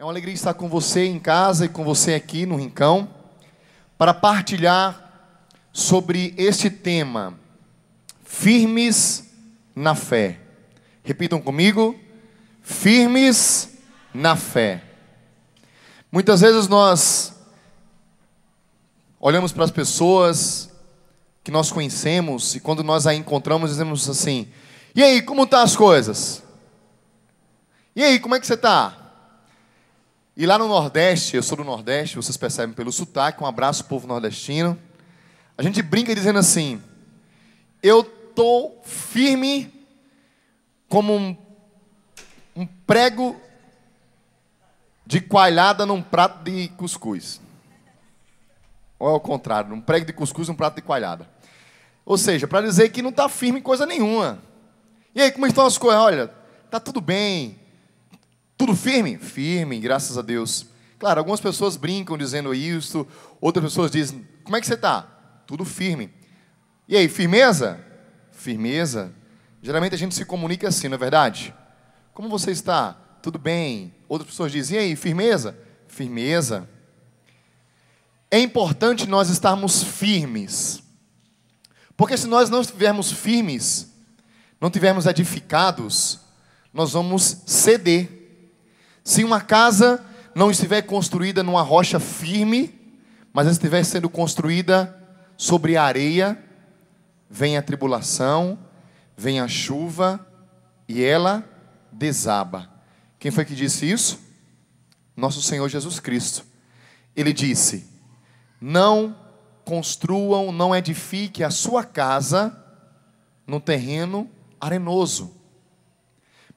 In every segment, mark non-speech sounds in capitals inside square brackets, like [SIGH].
É uma alegria estar com você em casa e com você aqui no Rincão para partilhar sobre este tema, firmes na fé. Repitam comigo, firmes na fé. Muitas vezes nós olhamos para as pessoas que nós conhecemos e quando nós a encontramos dizemos assim: "E aí, como tá as coisas?" "E aí, como é que você está?" E lá no Nordeste, eu sou do Nordeste, vocês percebem pelo sotaque, um abraço povo nordestino. A gente brinca dizendo assim: eu tô firme como um, um prego de coalhada num prato de cuscuz. Ou é o contrário, um prego de cuscuz num prato de coalhada. Ou seja, para dizer que não está firme em coisa nenhuma. E aí, como estão as coisas? Olha, tá tudo bem, tudo firme? Firme, graças a Deus. Claro, algumas pessoas brincam dizendo isso, outras pessoas dizem: Como é que você está? Tudo firme. E aí, firmeza? Firmeza. Geralmente a gente se comunica assim, não é verdade? Como você está? Tudo bem. Outras pessoas dizem: E aí, firmeza? Firmeza. É importante nós estarmos firmes. Porque se nós não estivermos firmes, não estivermos edificados, nós vamos ceder se uma casa não estiver construída numa rocha firme, mas estiver sendo construída sobre a areia, vem a tribulação, vem a chuva e ela desaba. Quem foi que disse isso? Nosso Senhor Jesus Cristo. Ele disse: Não construam, não edifique a sua casa no terreno arenoso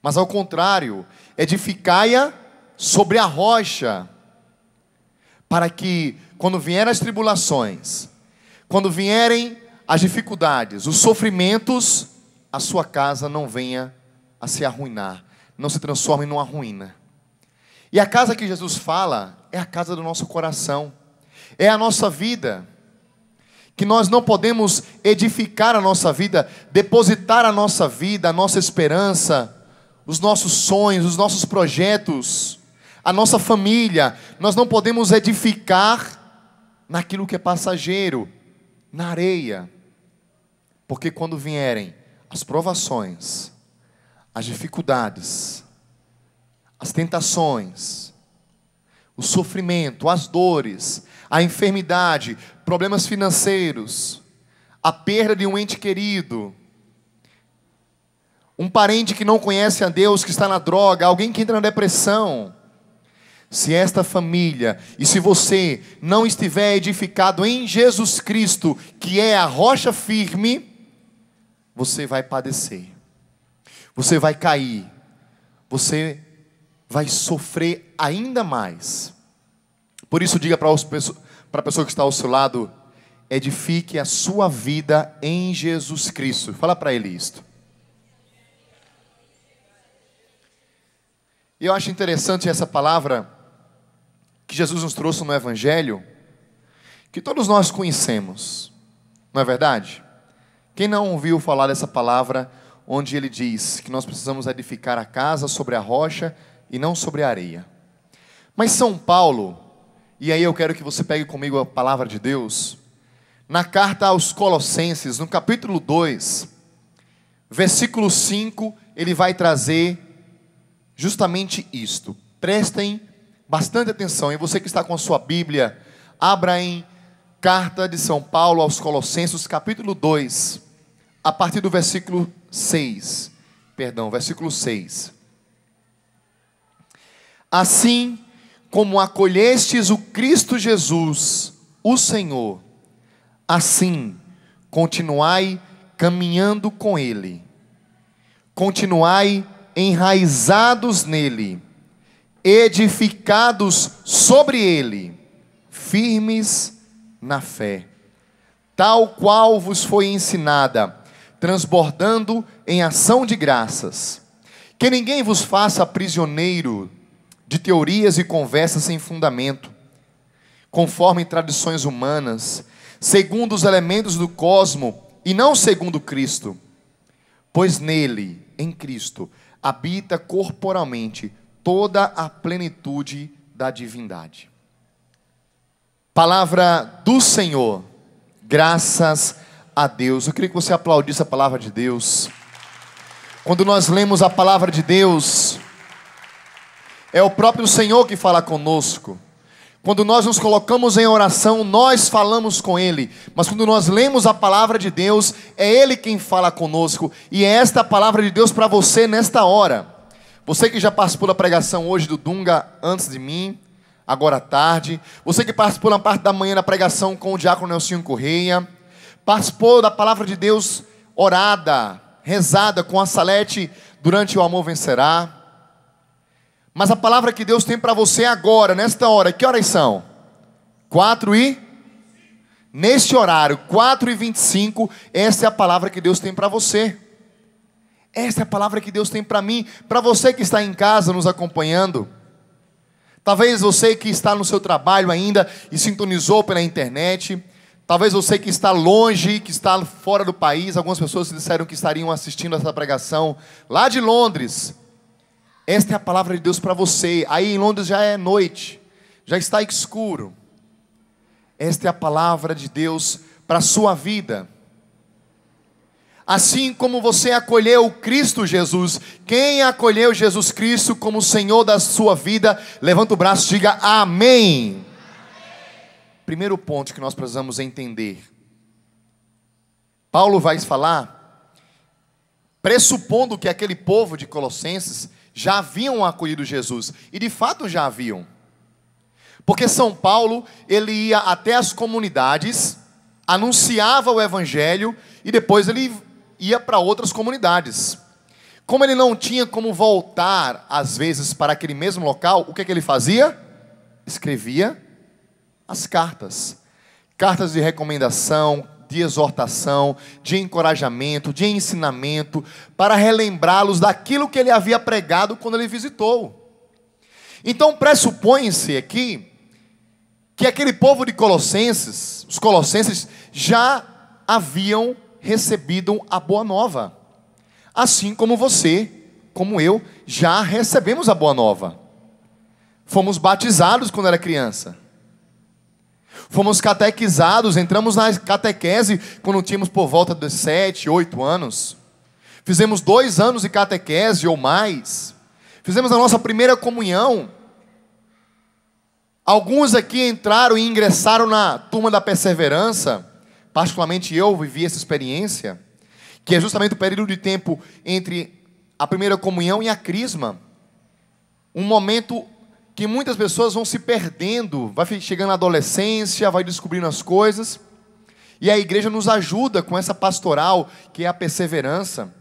mas ao contrário, edificai-a sobre a rocha, para que quando vierem as tribulações, quando vierem as dificuldades, os sofrimentos, a sua casa não venha a se arruinar, não se transforme numa ruína. E a casa que Jesus fala é a casa do nosso coração, é a nossa vida. Que nós não podemos edificar a nossa vida, depositar a nossa vida, a nossa esperança os nossos sonhos, os nossos projetos, a nossa família. Nós não podemos edificar naquilo que é passageiro, na areia. Porque quando vierem as provações, as dificuldades, as tentações, o sofrimento, as dores, a enfermidade, problemas financeiros, a perda de um ente querido, um parente que não conhece a Deus, que está na droga, alguém que entra na depressão. Se esta família e se você não estiver edificado em Jesus Cristo, que é a rocha firme, você vai padecer, você vai cair, você vai sofrer ainda mais. Por isso, diga para, a pessoa que está ao seu lado: edifique a sua vida em Jesus Cristo. Fala para ele isto. E eu acho interessante essa palavra que Jesus nos trouxe no Evangelho, que todos nós conhecemos, não é verdade? Quem não ouviu falar dessa palavra, onde ele diz que nós precisamos edificar a casa sobre a rocha e não sobre a areia. Mas São Paulo, e aí eu quero que você pegue comigo a palavra de Deus, na carta aos Colossenses, no capítulo 2, versículo 5, ele vai trazer justamente isto. Prestem bastante atenção. E você que está com a sua Bíblia, abra em Carta de São Paulo aos Colossenses, capítulo 2, a partir do versículo 6. Perdão, versículo 6. Assim como acolhestes o Cristo Jesus, o Senhor, assim continuai caminhando com Ele, continuai enraizados nele, edificados sobre ele, firmes na fé, tal qual vos foi ensinada, transbordando em ação de graças. Que ninguém vos faça prisioneiro de teorias e conversas sem fundamento, conforme tradições humanas, segundo os elementos do cosmo e não segundo Cristo, pois nele, em Cristo, habita corporalmente toda a plenitude da divindade. Palavra do Senhor, graças a Deus. Eu queria que você aplaudisse a palavra de Deus. Quando nós lemos a palavra de Deus, é o próprio Senhor que fala conosco. Quando nós nos colocamos em oração, nós falamos com Ele. Mas quando nós lemos a palavra de Deus, é Ele quem fala conosco. E é esta a palavra de Deus para você nesta hora. Você que já participou da pregação hoje do Dunga antes de mim, agora à tarde. Você que participou na parte da manhã da pregação com o diácono Nelson Correia. Participou da palavra de Deus orada, rezada com a Salete durante o Amor Vencerá. Mas a palavra que Deus tem para você agora, nesta hora, que horas são? 4 e? Neste horário, 4 e 25, essa é a palavra que Deus tem para você. Essa é a palavra que Deus tem para mim, para você que está em casa nos acompanhando. Talvez você que está no seu trabalho ainda e sintonizou pela internet. Talvez você que está longe, que está fora do país. Algumas pessoas disseram que estariam assistindo essa pregação lá de Londres. Esta é a palavra de Deus para você. Aí em Londres já é noite, já está escuro. Esta é a palavra de Deus para a sua vida. Assim como você acolheu Cristo Jesus, quem acolheu Jesus Cristo como Senhor da sua vida, levanta o braço e diga amém. amém. Primeiro ponto que nós precisamos entender. Paulo vai falar, pressupondo que aquele povo de Colossenses já haviam acolhido Jesus, e de fato já haviam. Porque São Paulo, ele ia até as comunidades, anunciava o evangelho e depois ele ia para outras comunidades. Como ele não tinha como voltar às vezes para aquele mesmo local, o que, é que ele fazia? Escrevia as cartas. Cartas de recomendação, de exortação, de encorajamento, de ensinamento, para relembrá-los daquilo que ele havia pregado quando ele visitou. Então pressupõe-se aqui que aquele povo de Colossenses, os colossenses, já haviam recebido a boa nova, assim como você, como eu, já recebemos a boa nova. Fomos batizados quando era criança. Fomos catequizados, entramos na catequese quando tínhamos por volta de 7, 8 anos. Fizemos dois anos de catequese ou mais. Fizemos a nossa primeira comunhão. Alguns aqui entraram e ingressaram na turma da perseverança. Particularmente eu vivi essa experiência, que é justamente o período de tempo entre a primeira comunhão e a crisma. Um momento que muitas pessoas vão se perdendo, vai chegando na adolescência, vai descobrindo as coisas. E a igreja nos ajuda com essa pastoral, que é a perseverança.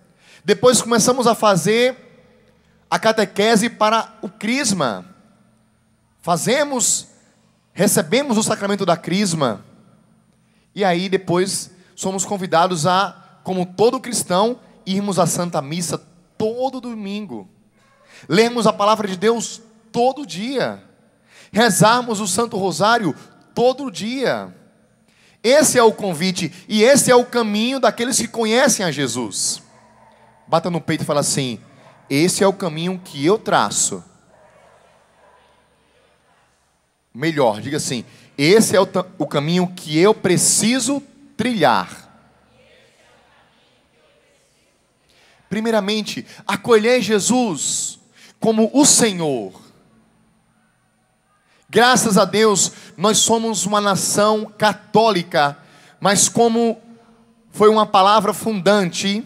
Depois começamos a fazer a catequese para o crisma. Fazemos, recebemos o sacramento da crisma. E aí depois somos convidados a, como todo cristão, irmos à Santa Missa todo domingo. Lemos a palavra de Deus todo dia, rezarmos o Santo Rosário todo dia. Esse é o convite e esse é o caminho daqueles que conhecem a Jesus. Bata no peito e fala assim: esse é o caminho que eu traço. Melhor, diga assim: esse é o, o caminho que eu preciso trilhar. Primeiramente, acolher Jesus como o Senhor, Graças a Deus, nós somos uma nação católica, mas como foi uma palavra fundante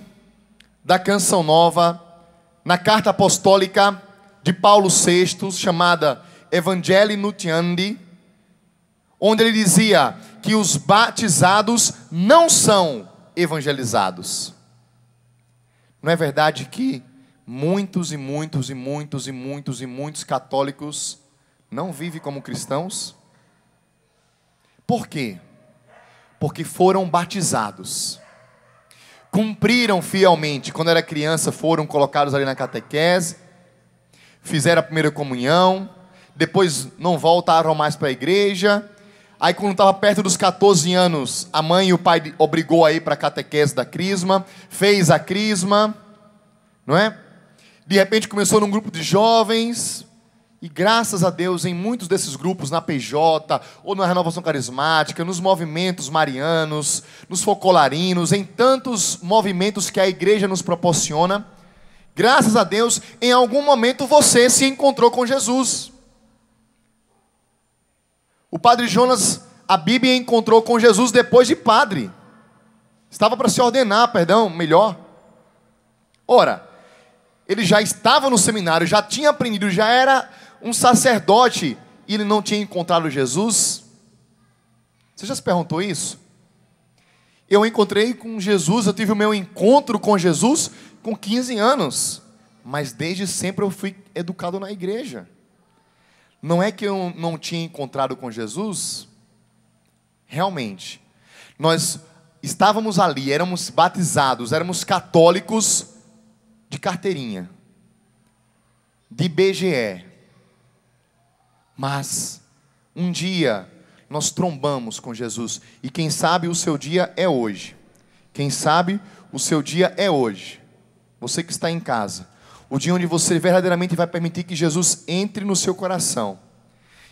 da Canção Nova, na carta apostólica de Paulo VI, chamada Evangelii Nutiandi, onde ele dizia que os batizados não são evangelizados. Não é verdade que muitos e muitos e muitos e muitos e muitos católicos não vive como cristãos? Por quê? Porque foram batizados. Cumpriram fielmente, quando era criança foram colocados ali na catequese, fizeram a primeira comunhão, depois não voltaram mais para a igreja. Aí quando estava perto dos 14 anos, a mãe e o pai obrigou aí para a catequese da crisma, fez a crisma, não é? De repente começou num grupo de jovens, e graças a Deus, em muitos desses grupos, na PJ, ou na Renovação Carismática, nos movimentos marianos, nos focolarinos, em tantos movimentos que a igreja nos proporciona, graças a Deus, em algum momento você se encontrou com Jesus. O padre Jonas, a Bíblia encontrou com Jesus depois de padre. Estava para se ordenar, perdão, melhor. Ora, ele já estava no seminário, já tinha aprendido, já era um sacerdote e ele não tinha encontrado Jesus? Você já se perguntou isso? Eu encontrei com Jesus, eu tive o meu encontro com Jesus com 15 anos, mas desde sempre eu fui educado na igreja. Não é que eu não tinha encontrado com Jesus, realmente. Nós estávamos ali, éramos batizados, éramos católicos de carteirinha, de BGE. Mas um dia nós trombamos com Jesus, e quem sabe o seu dia é hoje. Quem sabe o seu dia é hoje. Você que está em casa, o dia onde você verdadeiramente vai permitir que Jesus entre no seu coração,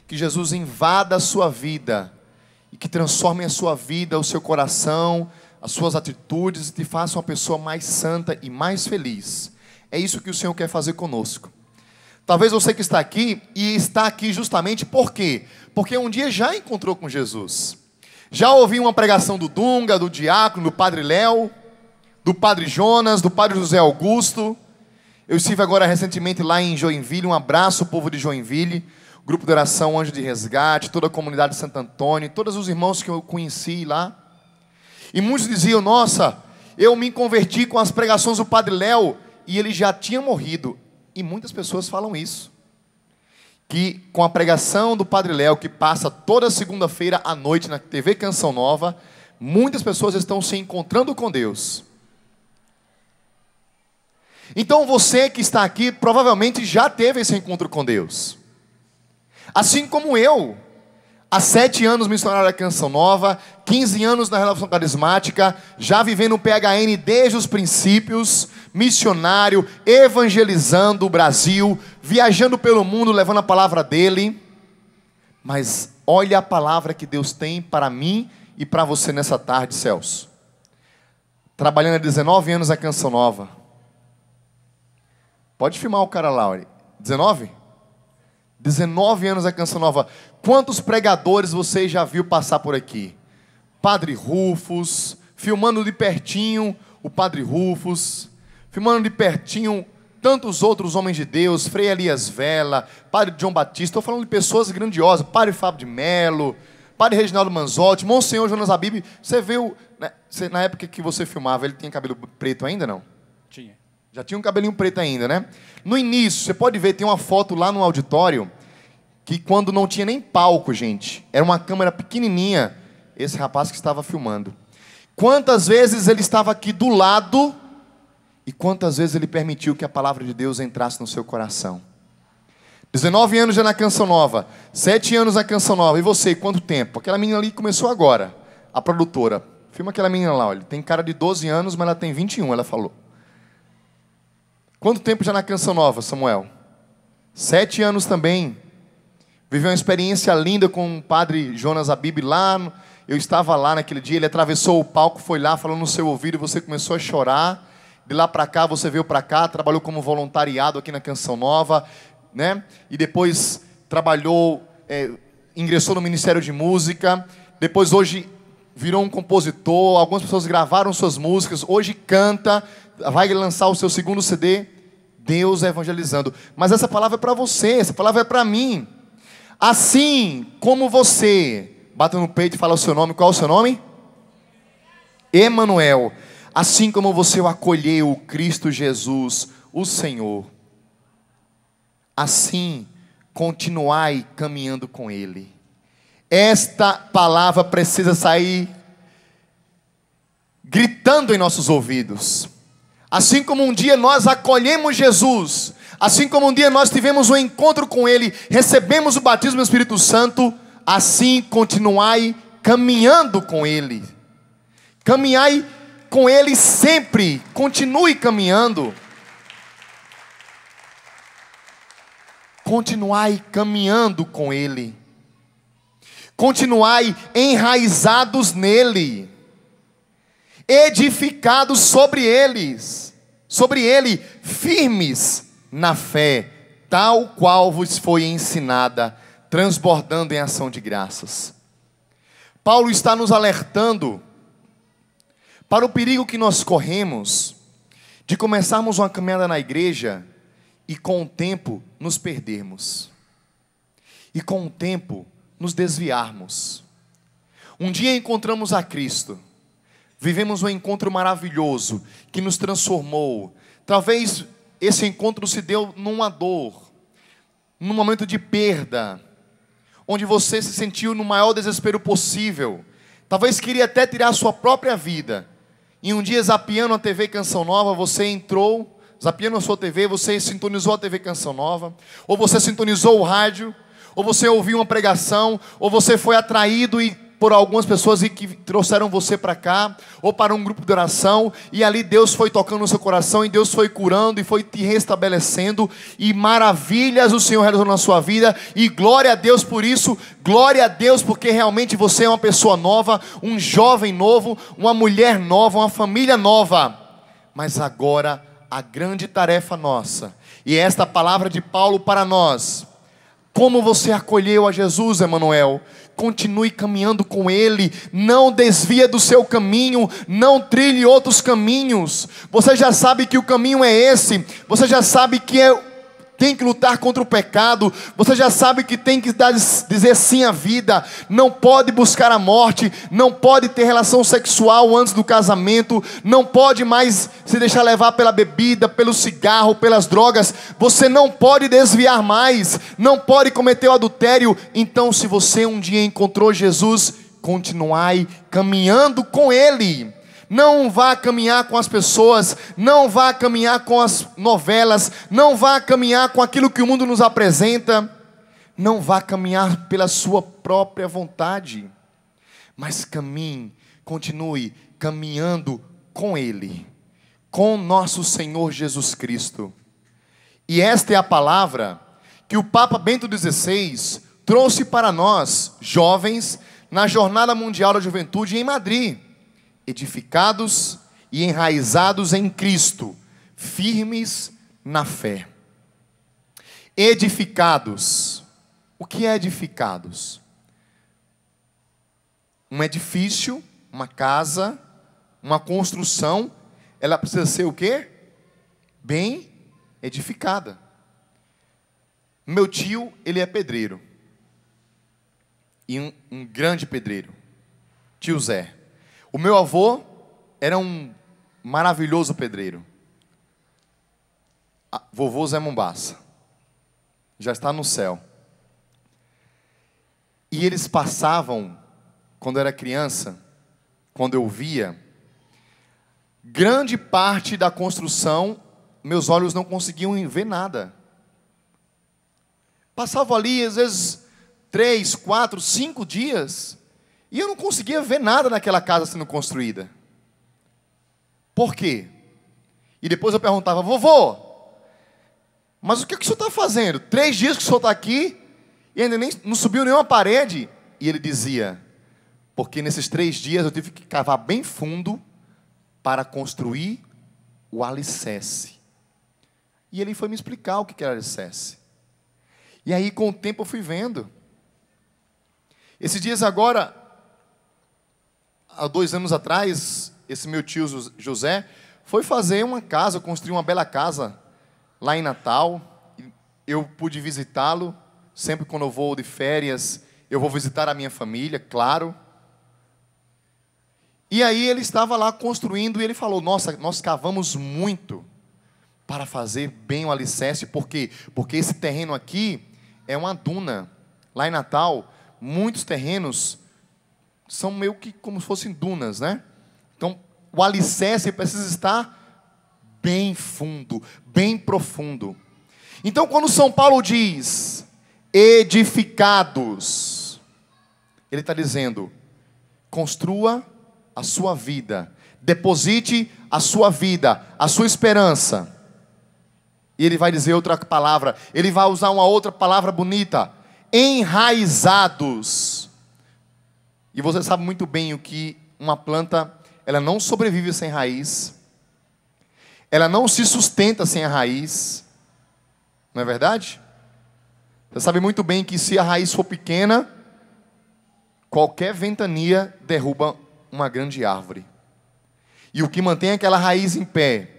que Jesus invada a sua vida e que transforme a sua vida, o seu coração, as suas atitudes e te faça uma pessoa mais santa e mais feliz. É isso que o Senhor quer fazer conosco. Talvez você que está aqui e está aqui justamente por quê? Porque um dia já encontrou com Jesus. Já ouvi uma pregação do Dunga, do Diácono, do Padre Léo, do Padre Jonas, do Padre José Augusto. Eu estive agora recentemente lá em Joinville, um abraço ao povo de Joinville, grupo de oração Anjo de Resgate, toda a comunidade de Santo Antônio, todos os irmãos que eu conheci lá. E muitos diziam: "Nossa, eu me converti com as pregações do Padre Léo e ele já tinha morrido. E muitas pessoas falam isso. Que com a pregação do Padre Léo, que passa toda segunda-feira à noite na TV Canção Nova, muitas pessoas estão se encontrando com Deus. Então você que está aqui provavelmente já teve esse encontro com Deus. Assim como eu, Há sete anos missionário da Canção Nova, 15 anos na Relação Carismática, já vivendo o PHN desde os princípios, missionário, evangelizando o Brasil, viajando pelo mundo, levando a palavra dele. Mas olha a palavra que Deus tem para mim e para você nessa tarde, Celso. Trabalhando há 19 anos na Canção Nova. Pode filmar o cara lá, olha. 19? 19 anos da é Canção Nova. Quantos pregadores você já viu passar por aqui? Padre Rufus, filmando de pertinho o Padre Rufus, filmando de pertinho tantos outros homens de Deus, Frei Elias Vela, Padre João Batista, estou falando de pessoas grandiosas, Padre Fábio de Melo, Padre Reginaldo Manzotti, Monsenhor Jonas Abib, você viu, né, você, na época que você filmava, ele tinha cabelo preto ainda, não? Tinha. Já tinha um cabelinho preto ainda, né? No início, você pode ver, tem uma foto lá no auditório, que quando não tinha nem palco, gente, era uma câmera pequenininha, esse rapaz que estava filmando. Quantas vezes ele estava aqui do lado e quantas vezes ele permitiu que a palavra de Deus entrasse no seu coração? 19 anos já na Canção Nova, 7 anos na Canção Nova, e você, quanto tempo? Aquela menina ali começou agora, a produtora. Filma aquela menina lá, olha, tem cara de 12 anos, mas ela tem 21, ela falou. Quanto tempo já na Canção Nova, Samuel? Sete anos também, Vivi uma experiência linda com o padre Jonas Abib lá. No... Eu estava lá naquele dia, ele atravessou o palco, foi lá, falou no seu ouvido, você começou a chorar. De lá para cá, você veio para cá, trabalhou como voluntariado aqui na Canção Nova, né? E depois trabalhou, é, ingressou no Ministério de Música. Depois, hoje, virou um compositor. Algumas pessoas gravaram suas músicas. Hoje, canta, vai lançar o seu segundo CD. Deus é evangelizando. Mas essa palavra é para você, essa palavra é para mim. Assim como você, bata no peito e fala o seu nome, qual é o seu nome? Emanuel. Assim como você o acolheu, Cristo Jesus, o Senhor. Assim, continuai caminhando com Ele. Esta palavra precisa sair gritando em nossos ouvidos. Assim como um dia nós acolhemos Jesus, Assim como um dia nós tivemos um encontro com Ele, recebemos o batismo do Espírito Santo, assim continuai caminhando com Ele. Caminhai com Ele sempre, continue caminhando. Continuai caminhando com Ele. Continuai enraizados nele, edificados sobre eles, sobre Ele, firmes na fé, tal qual vos foi ensinada, transbordando em ação de graças. Paulo está nos alertando para o perigo que nós corremos de começarmos uma caminhada na igreja e com o tempo nos perdermos. E com o tempo nos desviarmos. Um dia encontramos a Cristo. Vivemos um encontro maravilhoso que nos transformou. Talvez esse encontro se deu numa dor, num momento de perda, onde você se sentiu no maior desespero possível. Talvez queria até tirar a sua própria vida. E um dia, zapeando a TV Canção Nova, você entrou, zapeando a sua TV, você sintonizou a TV Canção Nova, ou você sintonizou o rádio, ou você ouviu uma pregação, ou você foi atraído e por algumas pessoas que trouxeram você para cá, ou para um grupo de oração, e ali Deus foi tocando no seu coração, e Deus foi curando, e foi te restabelecendo, e maravilhas o Senhor realizou na sua vida, e glória a Deus por isso, glória a Deus porque realmente você é uma pessoa nova, um jovem novo, uma mulher nova, uma família nova. Mas agora a grande tarefa nossa, e é esta palavra de Paulo para nós, como você acolheu a Jesus, Emanuel, continue caminhando com Ele, não desvia do seu caminho, não trilhe outros caminhos. Você já sabe que o caminho é esse, você já sabe que é tem que lutar contra o pecado, você já sabe que tem que dizer sim à vida, não pode buscar a morte, não pode ter relação sexual antes do casamento, não pode mais se deixar levar pela bebida, pelo cigarro, pelas drogas, você não pode desviar mais, não pode cometer o adultério. Então, se você um dia encontrou Jesus, continuai caminhando com Ele não vá caminhar com as pessoas, não vá caminhar com as novelas, não vá caminhar com aquilo que o mundo nos apresenta, não vá caminhar pela sua própria vontade, mas caminhe, continue caminhando com Ele, com nosso Senhor Jesus Cristo. E esta é a palavra que o Papa Bento XVI trouxe para nós, jovens, na Jornada Mundial da Juventude em Madrid edificados e enraizados em Cristo, firmes na fé. Edificados. O que é edificados? Um edifício, uma casa, uma construção, ela precisa ser o quê? Bem edificada. Meu tio, ele é pedreiro. E um, um grande pedreiro. Tio Zé. O meu avô era um maravilhoso pedreiro. A, ah, vovô Zé Mombaça. Já está no céu. E eles passavam, quando eu era criança, quando eu via, grande parte da construção, meus olhos não conseguiam ver nada. Passavam ali, às vezes, três, quatro, cinco dias e eu não conseguia ver nada naquela casa sendo construída. Por quê? E depois eu perguntava, vovô, mas o que, é que o senhor está fazendo? Três dias que o senhor está aqui e ainda nem, não subiu nenhuma parede. E ele dizia, porque nesses três dias eu tive que cavar bem fundo para construir o alicerce. E ele foi me explicar o que era alicerce. E aí, com o tempo, eu fui vendo. Esses dias agora, há dois anos atrás, esse meu tio José foi fazer uma casa, construir uma bela casa lá em Natal. Eu pude visitá-lo. Sempre quando eu vou de férias, eu vou visitar a minha família, claro. E aí ele estava lá construindo e ele falou: Nossa, nós cavamos muito para fazer bem o alicerce, por quê? Porque esse terreno aqui é uma duna. Lá em Natal, muitos terrenos são meio que como se fossem dunas, né? Então, o alicerce precisa estar bem fundo, bem profundo. Então, quando São Paulo diz edificados, ele está dizendo: construa a sua vida, deposite a sua vida, a sua esperança. E ele vai dizer outra palavra, ele vai usar uma outra palavra bonita: enraizados e você sabe muito bem o que uma planta, ela não sobrevive sem raiz. Ela não se sustenta sem a raiz. Não é verdade? Você sabe muito bem que se a raiz for pequena, qualquer ventania derruba uma grande árvore. E o que mantém aquela raiz em pé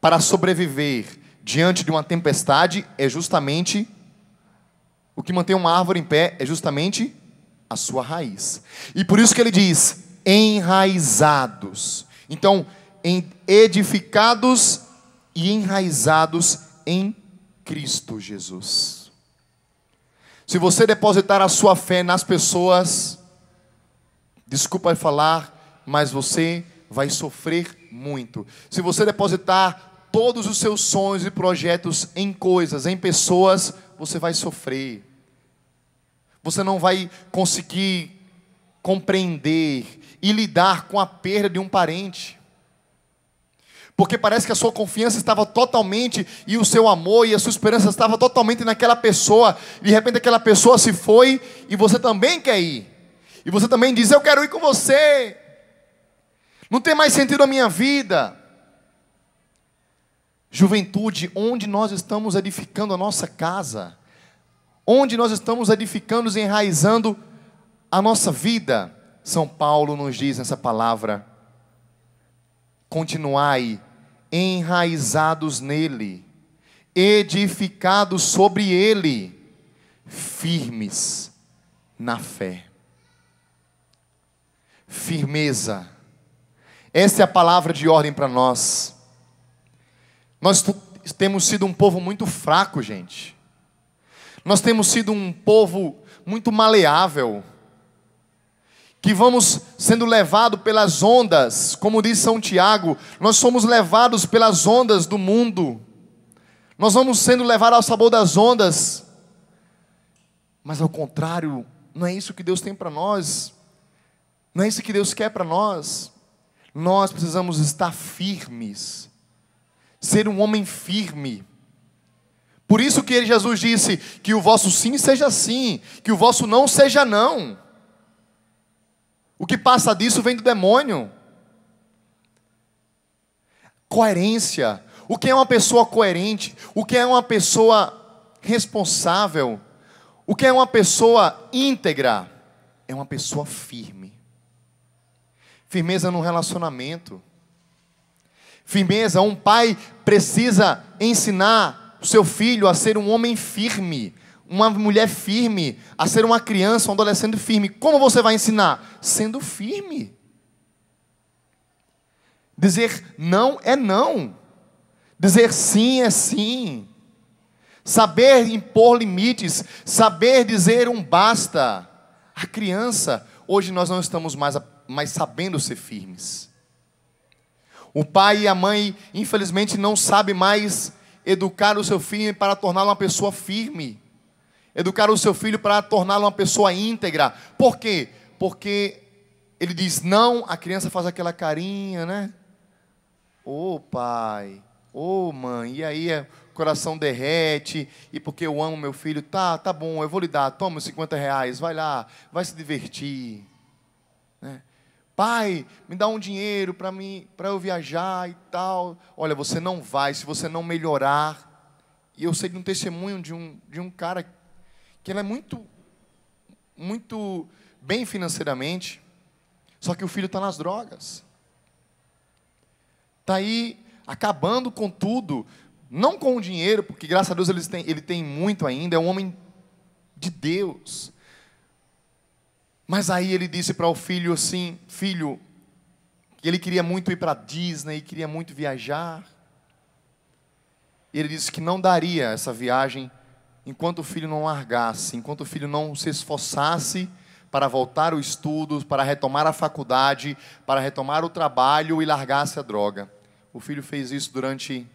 para sobreviver diante de uma tempestade é justamente o que mantém uma árvore em pé é justamente a sua raiz. E por isso que ele diz: enraizados. Então, edificados e enraizados em Cristo Jesus. Se você depositar a sua fé nas pessoas, desculpa falar, mas você vai sofrer muito. Se você depositar todos os seus sonhos e projetos em coisas, em pessoas, você vai sofrer. Você não vai conseguir compreender e lidar com a perda de um parente. Porque parece que a sua confiança estava totalmente, e o seu amor e a sua esperança estava totalmente naquela pessoa. De repente aquela pessoa se foi e você também quer ir. E você também diz: Eu quero ir com você. Não tem mais sentido a minha vida. Juventude, onde nós estamos edificando a nossa casa? onde nós estamos edificando, enraizando a nossa vida. São Paulo nos diz nessa palavra: continuai enraizados nele, edificados sobre ele, firmes na fé. Firmeza. Essa é a palavra de ordem para nós. Nós temos sido um povo muito fraco, gente. Nós temos sido um povo muito maleável, que vamos sendo levado pelas ondas, como diz São Tiago, nós somos levados pelas ondas do mundo. Nós vamos sendo levados ao sabor das ondas. Mas ao contrário, não é isso que Deus tem para nós. Não é isso que Deus quer para nós. Nós precisamos estar firmes. Ser um homem firme por isso que Jesus disse que o vosso sim seja sim, que o vosso não seja não. O que passa disso vem do demônio. Coerência. O que é uma pessoa coerente? O que é uma pessoa responsável? O que é uma pessoa íntegra? É uma pessoa firme. Firmeza no relacionamento. Firmeza, um pai precisa ensinar o seu filho a ser um homem firme, uma mulher firme, a ser uma criança, um adolescente firme. Como você vai ensinar? Sendo firme. Dizer não é não. Dizer sim é sim. Saber impor limites, saber dizer um basta. A criança, hoje nós não estamos mais, mais sabendo ser firmes. O pai e a mãe, infelizmente, não sabem mais educar o seu filho para torná-lo uma pessoa firme. Educar o seu filho para torná-lo uma pessoa íntegra. Por quê? Porque ele diz não, a criança faz aquela carinha, né? Ô oh, pai, ô oh, mãe, e aí eh, o coração derrete, e porque eu amo meu filho, tá, tá bom, eu vou lhe dar, toma os 50 reais, vai lá, vai se divertir. Pai, me dá um dinheiro para mim, para eu viajar e tal. Olha, você não vai se você não melhorar. E eu sei de um testemunho de um, de um cara que ele é muito muito bem financeiramente, só que o filho está nas drogas. Está aí acabando com tudo, não com o dinheiro, porque graças a Deus ele tem, ele tem muito ainda, é um homem de Deus. Mas aí ele disse para o filho assim: Filho, que ele queria muito ir para Disney, queria muito viajar. E ele disse que não daria essa viagem enquanto o filho não largasse, enquanto o filho não se esforçasse para voltar os estudos, para retomar a faculdade, para retomar o trabalho e largasse a droga. O filho fez isso durante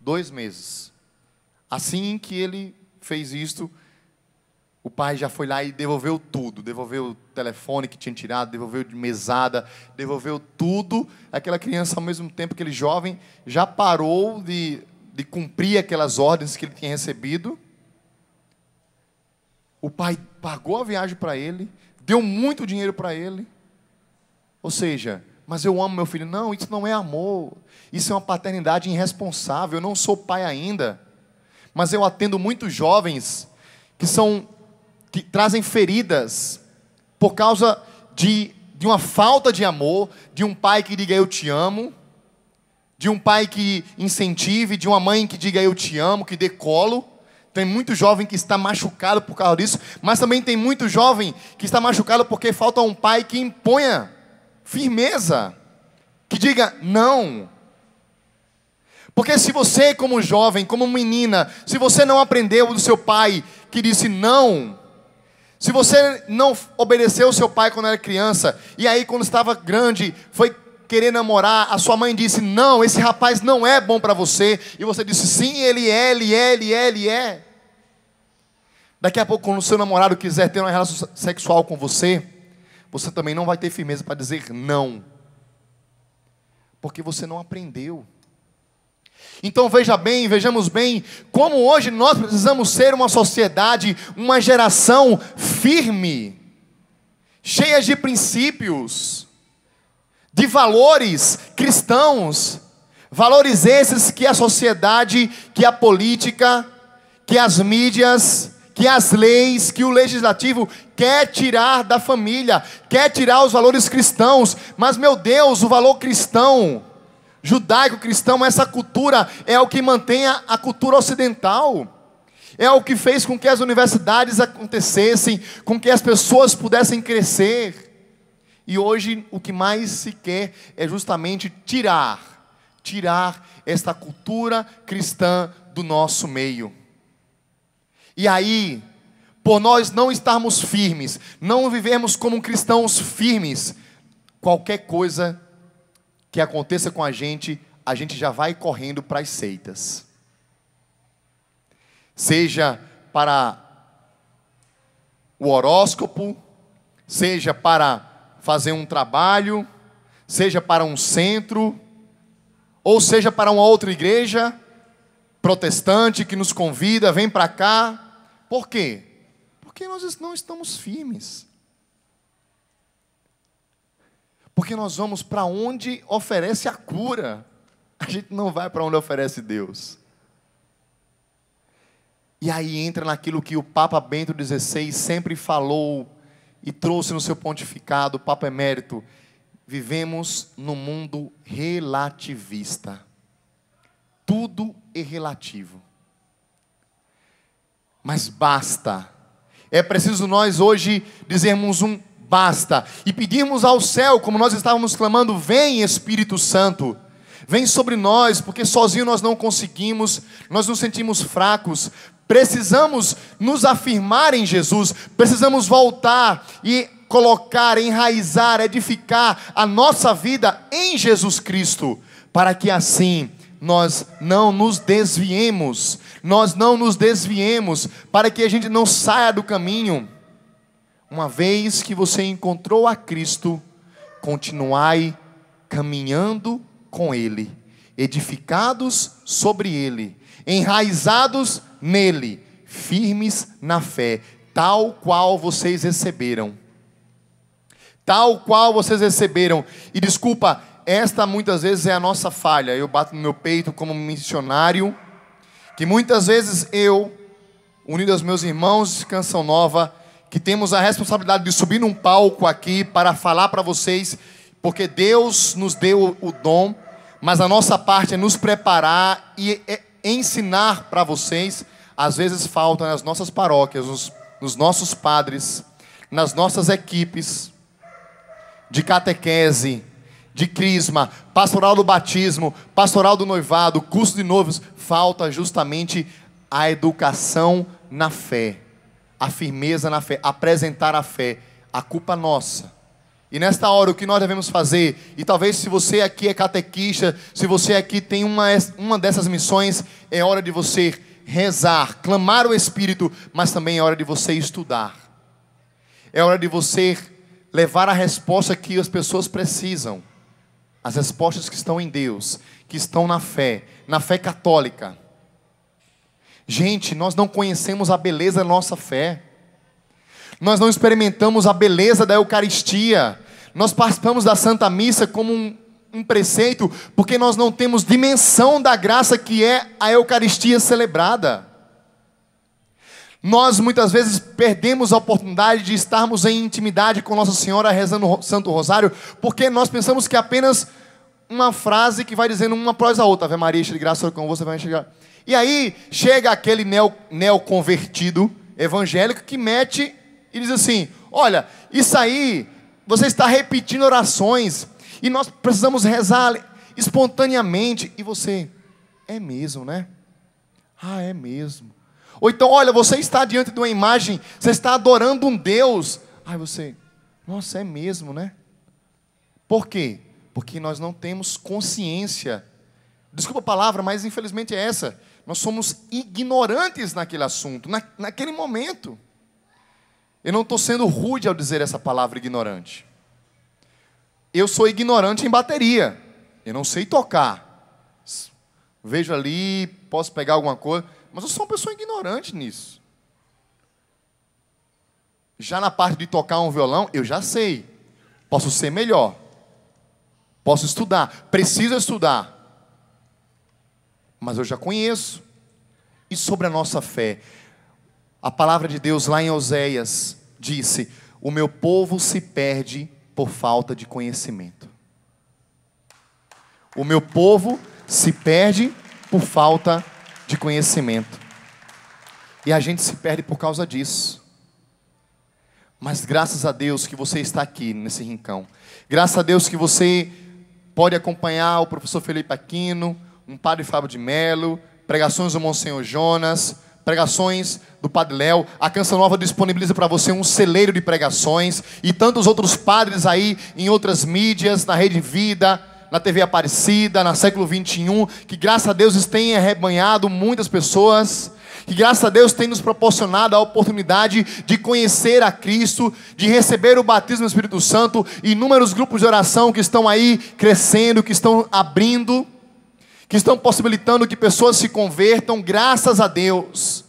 dois meses. Assim que ele fez isso, o pai já foi lá e devolveu tudo. Devolveu o telefone que tinha tirado, devolveu de mesada, devolveu tudo. Aquela criança, ao mesmo tempo, aquele jovem, já parou de, de cumprir aquelas ordens que ele tinha recebido. O pai pagou a viagem para ele, deu muito dinheiro para ele. Ou seja, mas eu amo meu filho. Não, isso não é amor. Isso é uma paternidade irresponsável. Eu não sou pai ainda. Mas eu atendo muitos jovens que são que trazem feridas por causa de, de uma falta de amor, de um pai que diga eu te amo, de um pai que incentive, de uma mãe que diga eu te amo, que dê colo. Tem muito jovem que está machucado por causa disso, mas também tem muito jovem que está machucado porque falta um pai que imponha firmeza, que diga não. Porque se você, como jovem, como menina, se você não aprendeu do seu pai que disse não, se você não obedeceu seu pai quando era criança, e aí quando estava grande, foi querer namorar, a sua mãe disse: "Não, esse rapaz não é bom para você". E você disse: "Sim, ele é, ele é, ele é, ele é". Daqui a pouco quando o seu namorado quiser ter uma relação sexual com você, você também não vai ter firmeza para dizer não. Porque você não aprendeu. Então veja bem, vejamos bem, como hoje nós precisamos ser uma sociedade, uma geração firme, cheia de princípios, de valores cristãos, valores esses que a sociedade, que a política, que as mídias, que as leis, que o legislativo quer tirar da família, quer tirar os valores cristãos, mas meu Deus, o valor cristão judaico-cristão, essa cultura é o que mantém a, a cultura ocidental. É o que fez com que as universidades acontecessem, com que as pessoas pudessem crescer. E hoje o que mais se quer é justamente tirar, tirar esta cultura cristã do nosso meio. E aí, por nós não estarmos firmes, não vivermos como cristãos firmes, qualquer coisa que aconteça com a gente, a gente já vai correndo para as seitas. Seja para o horóscopo, seja para fazer um trabalho, seja para um centro, ou seja para uma outra igreja protestante que nos convida, vem para cá. Por quê? Porque nós não estamos firmes. Porque nós vamos para onde oferece a cura. A gente não vai para onde oferece Deus. E aí entra naquilo que o Papa Bento XVI sempre falou e trouxe no seu pontificado, o Papa Emérito. Vivemos num mundo relativista. Tudo é relativo. Mas basta. É preciso nós hoje dizermos um basta. E pedimos ao céu, como nós estávamos clamando, vem Espírito Santo. Vem sobre nós, porque sozinho nós não conseguimos, nós nos sentimos fracos, precisamos nos afirmar em Jesus, precisamos voltar e colocar, enraizar, edificar a nossa vida em Jesus Cristo, para que assim nós não nos desviemos, nós não nos desviemos, para que a gente não saia do caminho. Uma vez que você encontrou a Cristo, continuai caminhando com Ele, edificados sobre Ele, enraizados nele, firmes na fé, tal qual vocês receberam. Tal qual vocês receberam. E desculpa, esta muitas vezes é a nossa falha. Eu bato no meu peito como missionário, que muitas vezes eu, unido aos meus irmãos de Canção Nova, que temos a responsabilidade de subir num palco aqui para falar para vocês, porque Deus nos deu o dom, mas a nossa parte é nos preparar e é ensinar para vocês. Às vezes falta nas nossas paróquias, nos, nos nossos padres, nas nossas equipes de catequese, de crisma, pastoral do batismo, pastoral do noivado, curso de noivos, falta justamente a educação na fé a firmeza na fé, apresentar a fé, a culpa nossa. E nesta hora, o que nós devemos fazer, e talvez se você aqui é catequista, se você aqui tem uma, uma dessas missões, é hora de você rezar, clamar o Espírito, mas também é hora de você estudar. É hora de você levar a resposta que as pessoas precisam. As respostas que estão em Deus, que estão na fé, na fé católica. Gente, nós não conhecemos a beleza da nossa fé, nós não experimentamos a beleza da Eucaristia, nós participamos da Santa Missa como um, um preceito, porque nós não temos dimensão da graça que é a Eucaristia celebrada. Nós muitas vezes perdemos a oportunidade de estarmos em intimidade com Nossa Senhora rezando o Santo Rosário, porque nós pensamos que apenas uma frase que vai dizendo uma após a outra, Ave Maria, cheia de graça, é com você vai chegar. E aí chega aquele neoconvertido evangélico que mete e diz assim: Olha, isso aí, você está repetindo orações, e nós precisamos rezar espontaneamente. E você, é mesmo, né? Ah, é mesmo. Ou então, olha, você está diante de uma imagem, você está adorando um Deus. Aí você, nossa, é mesmo, né? Por quê? Porque nós não temos consciência. Desculpa a palavra, mas infelizmente é essa nós somos ignorantes naquele assunto, na, naquele momento. Eu não estou sendo rude ao dizer essa palavra ignorante. Eu sou ignorante em bateria. Eu não sei tocar. Vejo ali, posso pegar alguma coisa, mas eu sou uma pessoa ignorante nisso. Já na parte de tocar um violão, eu já sei. Posso ser melhor. Posso estudar. Preciso estudar mas eu já conheço. E sobre a nossa fé? A palavra de Deus lá em Oséias disse: O meu povo se perde por falta de conhecimento. O meu povo se perde por falta de conhecimento. E a gente se perde por causa disso. Mas graças a Deus que você está aqui nesse rincão. Graças a Deus que você pode acompanhar o professor Felipe Aquino, um padre Fábio de Melo, pregações do Monsenhor Jonas, pregações do Padre Léo. A Canção Nova disponibiliza para você um celeiro de pregações e tantos outros padres aí em outras mídias, na Rede Vida, na TV Aparecida, na Século 21, que graças a Deus têm arrebanhado muitas pessoas. Que graças a Deus tem nos proporcionado a oportunidade de conhecer a Cristo, de receber o batismo do Espírito Santo, inúmeros grupos de oração que estão aí crescendo, que estão abrindo que estão possibilitando que pessoas se convertam, graças a Deus.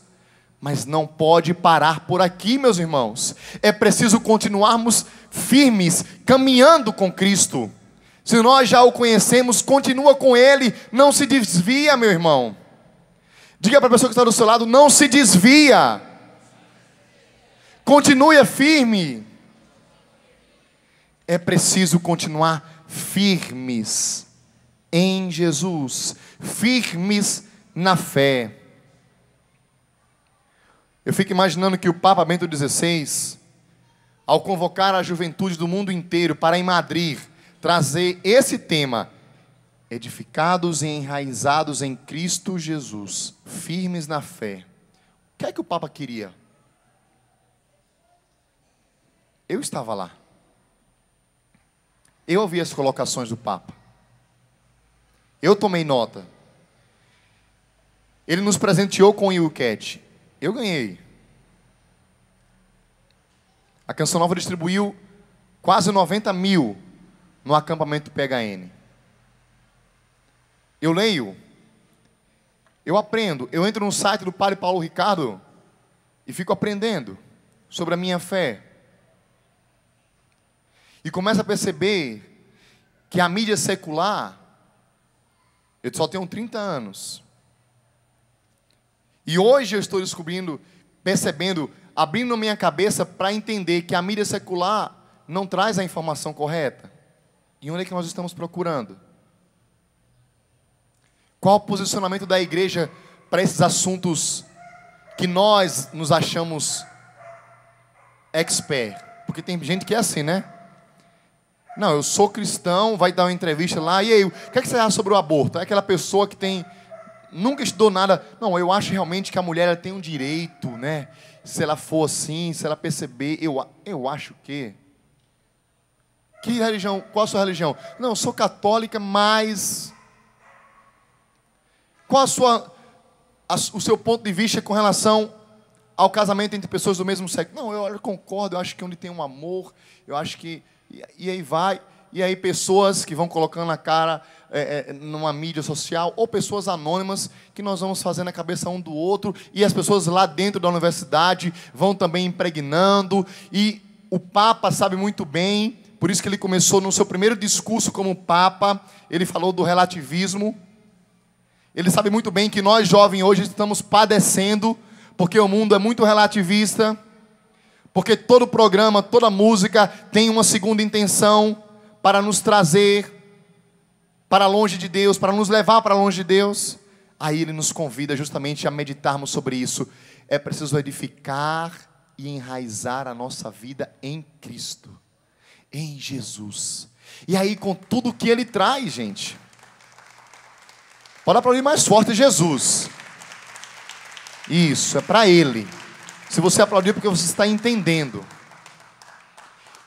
Mas não pode parar por aqui, meus irmãos. É preciso continuarmos firmes, caminhando com Cristo. Se nós já o conhecemos, continua com Ele, não se desvia, meu irmão. Diga para a pessoa que está do seu lado: não se desvia. Continue firme. É preciso continuar firmes em Jesus, firmes na fé. Eu fico imaginando que o Papa Bento XVI, ao convocar a juventude do mundo inteiro para em Madrid trazer esse tema, edificados e enraizados em Cristo Jesus, firmes na fé. O que é que o Papa queria? Eu estava lá. Eu ouvi as colocações do Papa. Eu tomei nota. Ele nos presenteou com o YouCat. Eu ganhei. A Canção Nova distribuiu quase 90 mil no acampamento PHN. Eu leio, eu aprendo, eu entro no site do Padre Paulo Ricardo e fico aprendendo sobre a minha fé. E começo a perceber que a mídia secular eu só tenho 30 anos. E hoje eu estou descobrindo, percebendo, abrindo minha cabeça para entender que a mídia secular não traz a informação correta. E onde é que nós estamos procurando? Qual o posicionamento da igreja para esses assuntos que nós nos achamos expert? Porque tem gente que é assim, né? Não, eu sou cristão, vai dar uma entrevista lá, e aí, o que, é que você acha sobre o aborto? É aquela pessoa que tem. Nunca estudou nada. Não, eu acho realmente que a mulher tem um direito, né? Se ela for assim, se ela perceber, eu, eu acho que. Que religião? Qual a sua religião? Não, eu sou católica, mas. Qual a sua, a, o seu ponto de vista com relação ao casamento entre pessoas do mesmo sexo? Não, eu, eu concordo, eu acho que onde tem um amor, eu acho que e, aí vai. E aí pessoas que vão colocando a cara é, é, numa mídia social, ou pessoas anônimas, que nós vamos fazendo a cabeça um do outro, e as pessoas lá dentro da universidade vão também impregnando, e o Papa sabe muito bem, por isso que ele começou no seu primeiro discurso como Papa, ele falou do relativismo. Ele sabe muito bem que nós, jovens, hoje estamos padecendo, porque o mundo é muito relativista, porque todo programa, toda música tem uma segunda intenção para nos trazer para longe de Deus, para nos levar para longe de Deus. Aí ele nos convida justamente a meditarmos sobre isso. É preciso edificar e enraizar a nossa vida em Cristo, em Jesus. E aí, com tudo que ele traz, gente. Pode aplaudir mais forte, Jesus. Isso, é para ele. Se você aplaudir, é porque você está entendendo.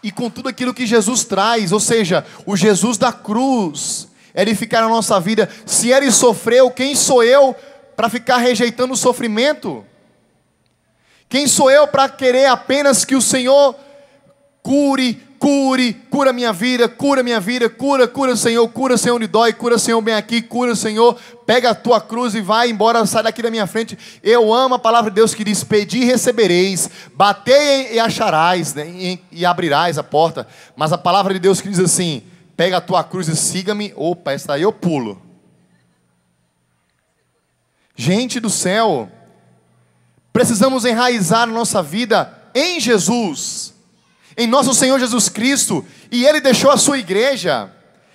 E com tudo aquilo que Jesus traz, ou seja, o Jesus da cruz, ele ficar na nossa vida. Se ele sofreu, quem sou eu para ficar rejeitando o sofrimento? Quem sou eu para querer apenas que o Senhor cure, cure, cura minha vida, cura minha vida, cura, cura, Senhor, cura, Senhor, onde dói, cura, Senhor, bem aqui, cura, Senhor, pega a tua cruz e vai embora, sai daqui da minha frente. Eu amo a palavra de Deus que diz: Pedi e recebereis, batei e acharás, né, e, e abrirás a porta. Mas a palavra de Deus que diz assim: Pega a tua cruz e siga-me. Opa, essa daí eu pulo. Gente do céu, precisamos enraizar nossa vida em Jesus em nosso Senhor Jesus Cristo, e ele deixou a sua igreja.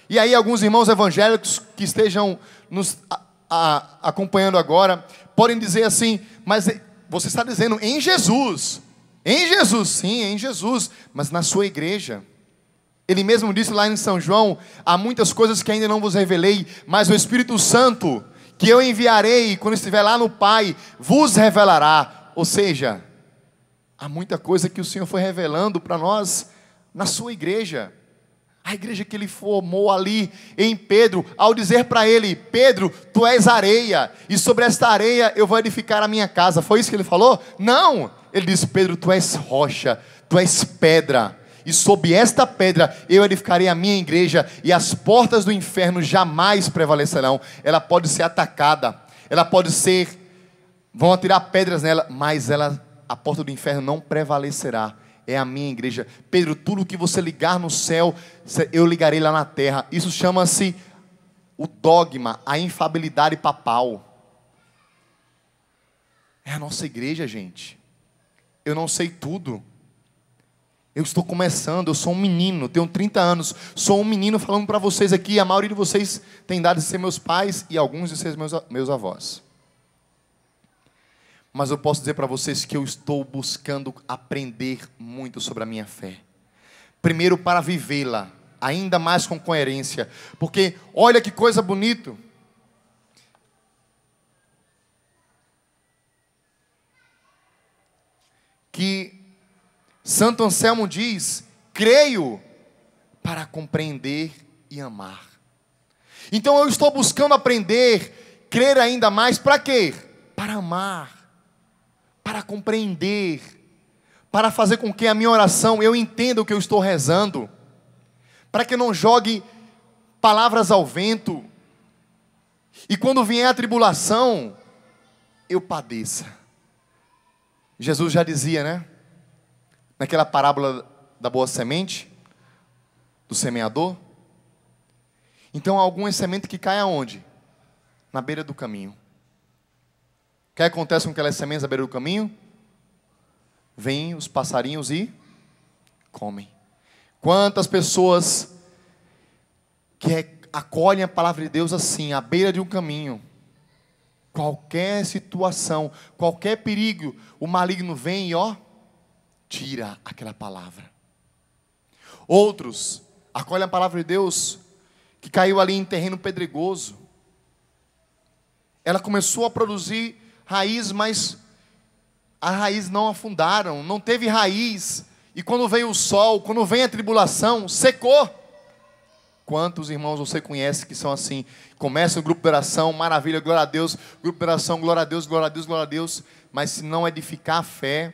E aí, alguns irmãos evangélicos que estejam nos a, a, acompanhando agora podem dizer assim: Mas você está dizendo em Jesus, em Jesus, sim, em Jesus, mas na sua igreja. Ele mesmo disse lá em São João: Há muitas coisas que ainda não vos revelei, mas o Espírito Santo, que eu enviarei quando estiver lá no Pai, vos revelará. Ou seja, Há muita coisa que o Senhor foi revelando para nós na sua igreja. A igreja que ele formou ali em Pedro, ao dizer para ele: Pedro, tu és areia, e sobre esta areia eu vou edificar a minha casa. Foi isso que ele falou? Não! Ele disse: Pedro, tu és rocha, tu és pedra, e sob esta pedra eu edificarei a minha igreja, e as portas do inferno jamais prevalecerão. Ela pode ser atacada, ela pode ser. Vão atirar pedras nela, mas ela a porta do inferno não prevalecerá. É a minha igreja. Pedro, tudo que você ligar no céu, eu ligarei lá na terra. Isso chama-se o dogma, a infabilidade papal. É a nossa igreja, gente. Eu não sei tudo. Eu estou começando, eu sou um menino, tenho 30 anos, sou um menino falando para vocês aqui, a maioria de vocês tem idade de ser meus pais e alguns de ser meus, meus avós. Mas eu posso dizer para vocês que eu estou buscando aprender muito sobre a minha fé. Primeiro, para vivê-la, ainda mais com coerência. Porque olha que coisa bonito. Que Santo Anselmo diz: creio para compreender e amar. Então eu estou buscando aprender, crer ainda mais, para quê? Para amar para compreender, para fazer com que a minha oração eu entenda o que eu estou rezando, para que eu não jogue palavras ao vento, e quando vier a tribulação, eu padeça. Jesus já dizia, né? Naquela parábola da boa semente, do semeador. Então, há algumas sementes que caem aonde? Na beira do caminho. O que acontece com aquelas sementes à beira do caminho? Vêm os passarinhos e comem. Quantas pessoas que é, acolhem a palavra de Deus assim, à beira de um caminho. Qualquer situação, qualquer perigo, o maligno vem e ó, tira aquela palavra. Outros acolhem a palavra de Deus que caiu ali em terreno pedregoso. Ela começou a produzir raiz, mas a raiz não afundaram, não teve raiz. E quando vem o sol, quando vem a tribulação, secou. Quantos irmãos você conhece que são assim? Começa o grupo de oração, maravilha, glória a Deus, grupo de oração, glória a Deus, glória a Deus, glória a Deus, mas se não edificar a fé,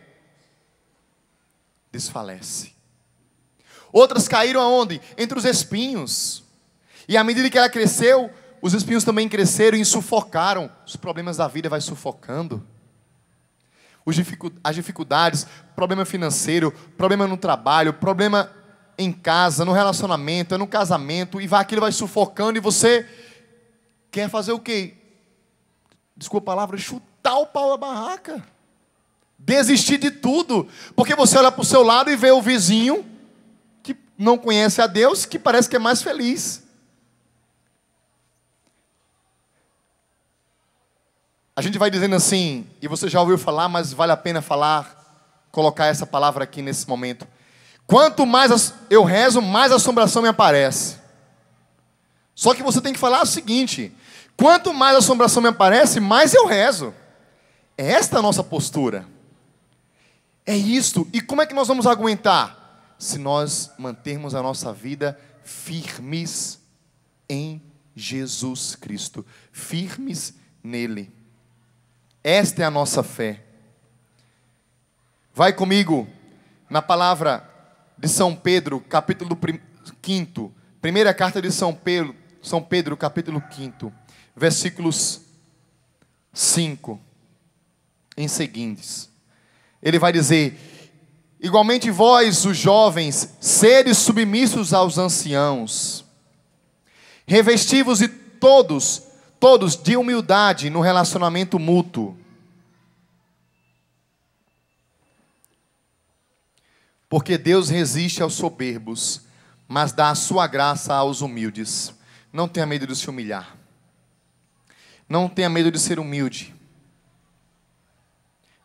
desfalece. Outras caíram aonde? Entre os espinhos. E à medida que ela cresceu, os espinhos também cresceram e sufocaram. Os problemas da vida vai sufocando. Dificu as dificuldades, problema financeiro, problema no trabalho, problema em casa, no relacionamento, no casamento, e vai, aquilo vai sufocando e você quer fazer o quê? Desculpa a palavra, chutar o pau da barraca. Desistir de tudo. Porque você olha para o seu lado e vê o vizinho que não conhece a Deus, que parece que é mais feliz. A gente vai dizendo assim, e você já ouviu falar, mas vale a pena falar, colocar essa palavra aqui nesse momento. Quanto mais eu rezo, mais assombração me aparece. Só que você tem que falar o seguinte: quanto mais assombração me aparece, mais eu rezo. É esta a nossa postura. É isto. E como é que nós vamos aguentar? Se nós mantermos a nossa vida firmes em Jesus Cristo, firmes nele. Esta é a nossa fé. Vai comigo na palavra de São Pedro, capítulo 5. Primeira carta de São Pedro, São Pedro, capítulo 5, versículos 5 em seguintes. Ele vai dizer: Igualmente vós, os jovens, seres submissos aos anciãos, revestivos de todos todos de humildade no relacionamento mútuo. Porque Deus resiste aos soberbos, mas dá a sua graça aos humildes. Não tenha medo de se humilhar. Não tenha medo de ser humilde.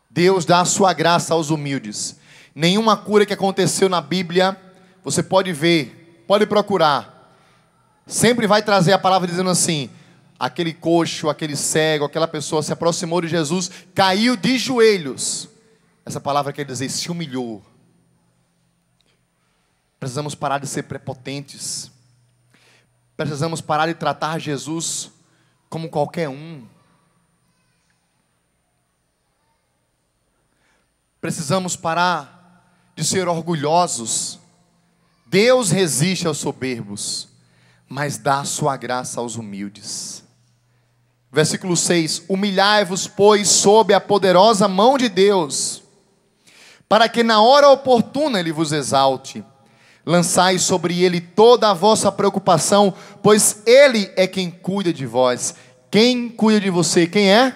Deus dá a sua graça aos humildes. Nenhuma cura que aconteceu na Bíblia, você pode ver, pode procurar. Sempre vai trazer a palavra dizendo assim: aquele coxo, aquele cego, aquela pessoa se aproximou de Jesus, caiu de joelhos. Essa palavra quer dizer se humilhou. Precisamos parar de ser prepotentes. Precisamos parar de tratar Jesus como qualquer um. Precisamos parar de ser orgulhosos. Deus resiste aos soberbos, mas dá sua graça aos humildes. Versículo 6: Humilhai-vos, pois, sob a poderosa mão de Deus, para que na hora oportuna ele vos exalte. Lançai sobre ele toda a vossa preocupação, pois ele é quem cuida de vós. Quem cuida de você? Quem é?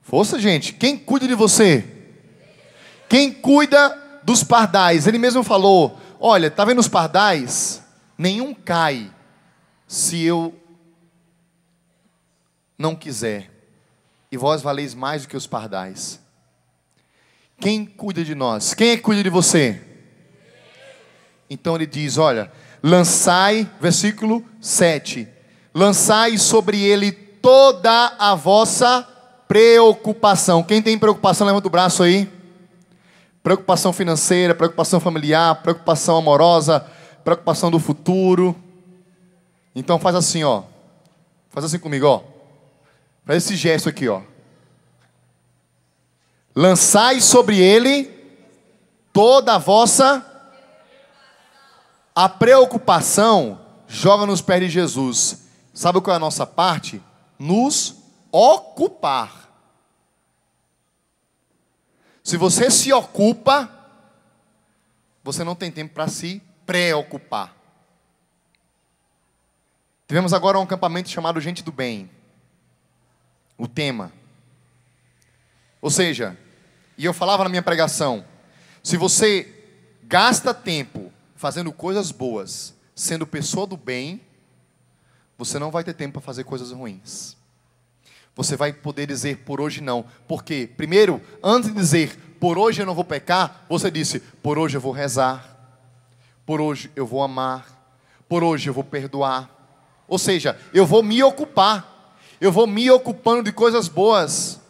Força, gente. Quem cuida de você? Quem cuida dos pardais? Ele mesmo falou: Olha, está vendo os pardais? Nenhum cai se eu não quiser, e vós valeis mais do que os pardais. Quem cuida de nós? Quem é que cuida de você? Então ele diz: Olha, lançai, versículo 7, lançai sobre ele toda a vossa preocupação. Quem tem preocupação, levanta o braço aí. Preocupação financeira, preocupação familiar, preocupação amorosa, preocupação do futuro. Então faz assim, ó. Faz assim comigo, ó. Faz esse gesto aqui, ó. Lançai sobre ele toda a vossa a preocupação, joga nos pés de Jesus. Sabe qual é a nossa parte? Nos ocupar. Se você se ocupa, você não tem tempo para se preocupar. Tivemos agora um acampamento chamado Gente do Bem o tema. Ou seja, e eu falava na minha pregação, se você gasta tempo fazendo coisas boas, sendo pessoa do bem, você não vai ter tempo para fazer coisas ruins. Você vai poder dizer por hoje não, porque primeiro, antes de dizer por hoje eu não vou pecar, você disse por hoje eu vou rezar, por hoje eu vou amar, por hoje eu vou perdoar. Ou seja, eu vou me ocupar eu vou me ocupando de coisas boas.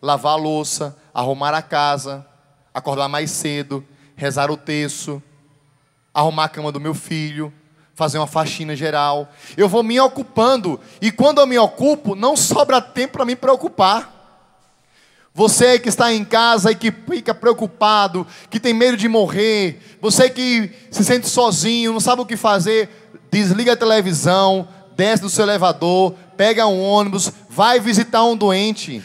Lavar a louça, arrumar a casa, acordar mais cedo, rezar o terço, arrumar a cama do meu filho, fazer uma faxina geral. Eu vou me ocupando. E quando eu me ocupo, não sobra tempo para me preocupar. Você que está em casa e que fica preocupado, que tem medo de morrer, você que se sente sozinho, não sabe o que fazer, desliga a televisão, desce do seu elevador, pega um ônibus, vai visitar um doente,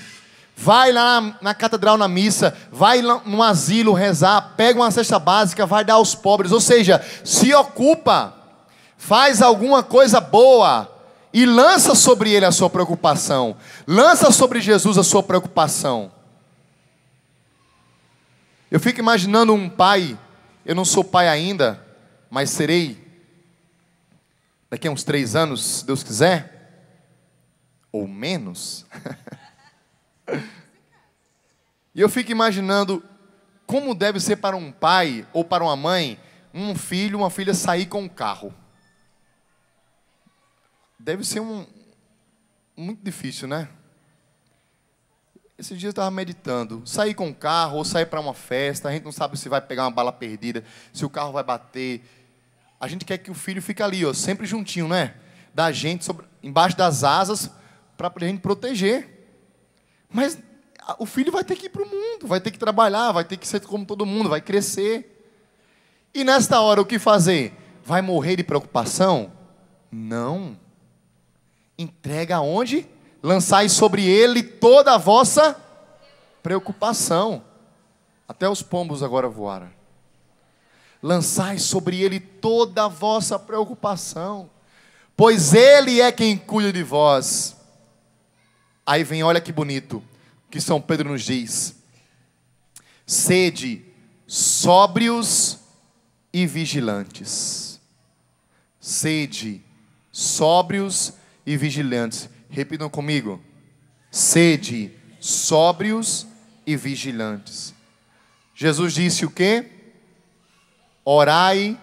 vai lá na, na catedral na missa, vai lá no asilo rezar, pega uma cesta básica, vai dar aos pobres. Ou seja, se ocupa, faz alguma coisa boa e lança sobre ele a sua preocupação, lança sobre Jesus a sua preocupação. Eu fico imaginando um pai, eu não sou pai ainda, mas serei daqui a uns três anos, se Deus quiser ou menos. [LAUGHS] e eu fico imaginando como deve ser para um pai ou para uma mãe um filho, uma filha sair com um carro. Deve ser um muito difícil, né? Esse dia eu estava meditando, sair com um carro ou sair para uma festa, a gente não sabe se vai pegar uma bala perdida, se o carro vai bater. A gente quer que o filho fique ali, ó, sempre juntinho, né? Da gente sobre, embaixo das asas para a gente proteger. Mas o filho vai ter que ir para o mundo, vai ter que trabalhar, vai ter que ser como todo mundo, vai crescer. E nesta hora o que fazer? Vai morrer de preocupação? Não. Entrega aonde? Lançai sobre ele toda a vossa preocupação. Até os pombos agora voaram. Lançai sobre ele toda a vossa preocupação, pois ele é quem cuida de vós. Aí vem, olha que bonito, que São Pedro nos diz: sede sóbrios e vigilantes. Sede sóbrios e vigilantes. Repitam comigo: sede sóbrios e vigilantes. Jesus disse o quê? Orai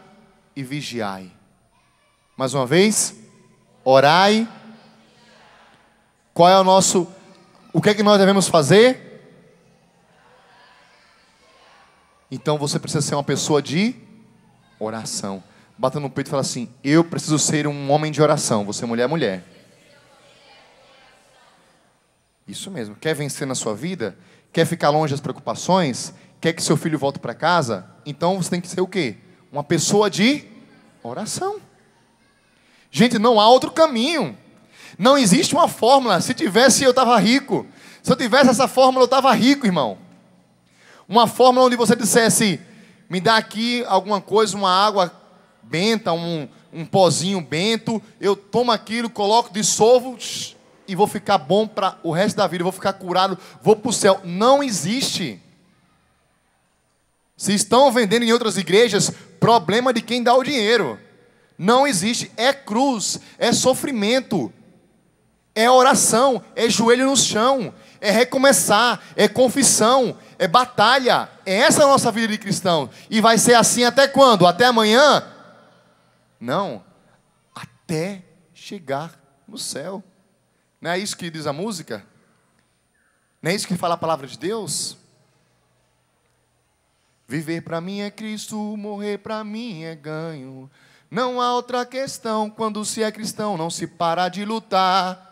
e vigiai. Mais uma vez, orai qual é o nosso. O que é que nós devemos fazer? Então você precisa ser uma pessoa de oração. Bata no peito e fala assim: Eu preciso ser um homem de oração. Você, é mulher, é mulher. Isso mesmo. Quer vencer na sua vida? Quer ficar longe das preocupações? Quer que seu filho volte para casa? Então você tem que ser o quê? Uma pessoa de oração. Gente, não há outro caminho. Não existe uma fórmula. Se tivesse, eu estava rico. Se eu tivesse essa fórmula, eu estava rico, irmão. Uma fórmula onde você dissesse: me dá aqui alguma coisa, uma água benta, um, um pozinho bento, eu tomo aquilo, coloco, dissolvo e vou ficar bom para o resto da vida, vou ficar curado, vou para o céu. Não existe. Se estão vendendo em outras igrejas, problema de quem dá o dinheiro. Não existe, é cruz, é sofrimento, é oração, é joelho no chão, é recomeçar, é confissão, é batalha. É essa a nossa vida de cristão. E vai ser assim até quando? Até amanhã? Não. Até chegar no céu. Não é isso que diz a música? Não é isso que fala a palavra de Deus? Viver para mim é Cristo, morrer para mim é ganho. Não há outra questão quando se é cristão, não se para de lutar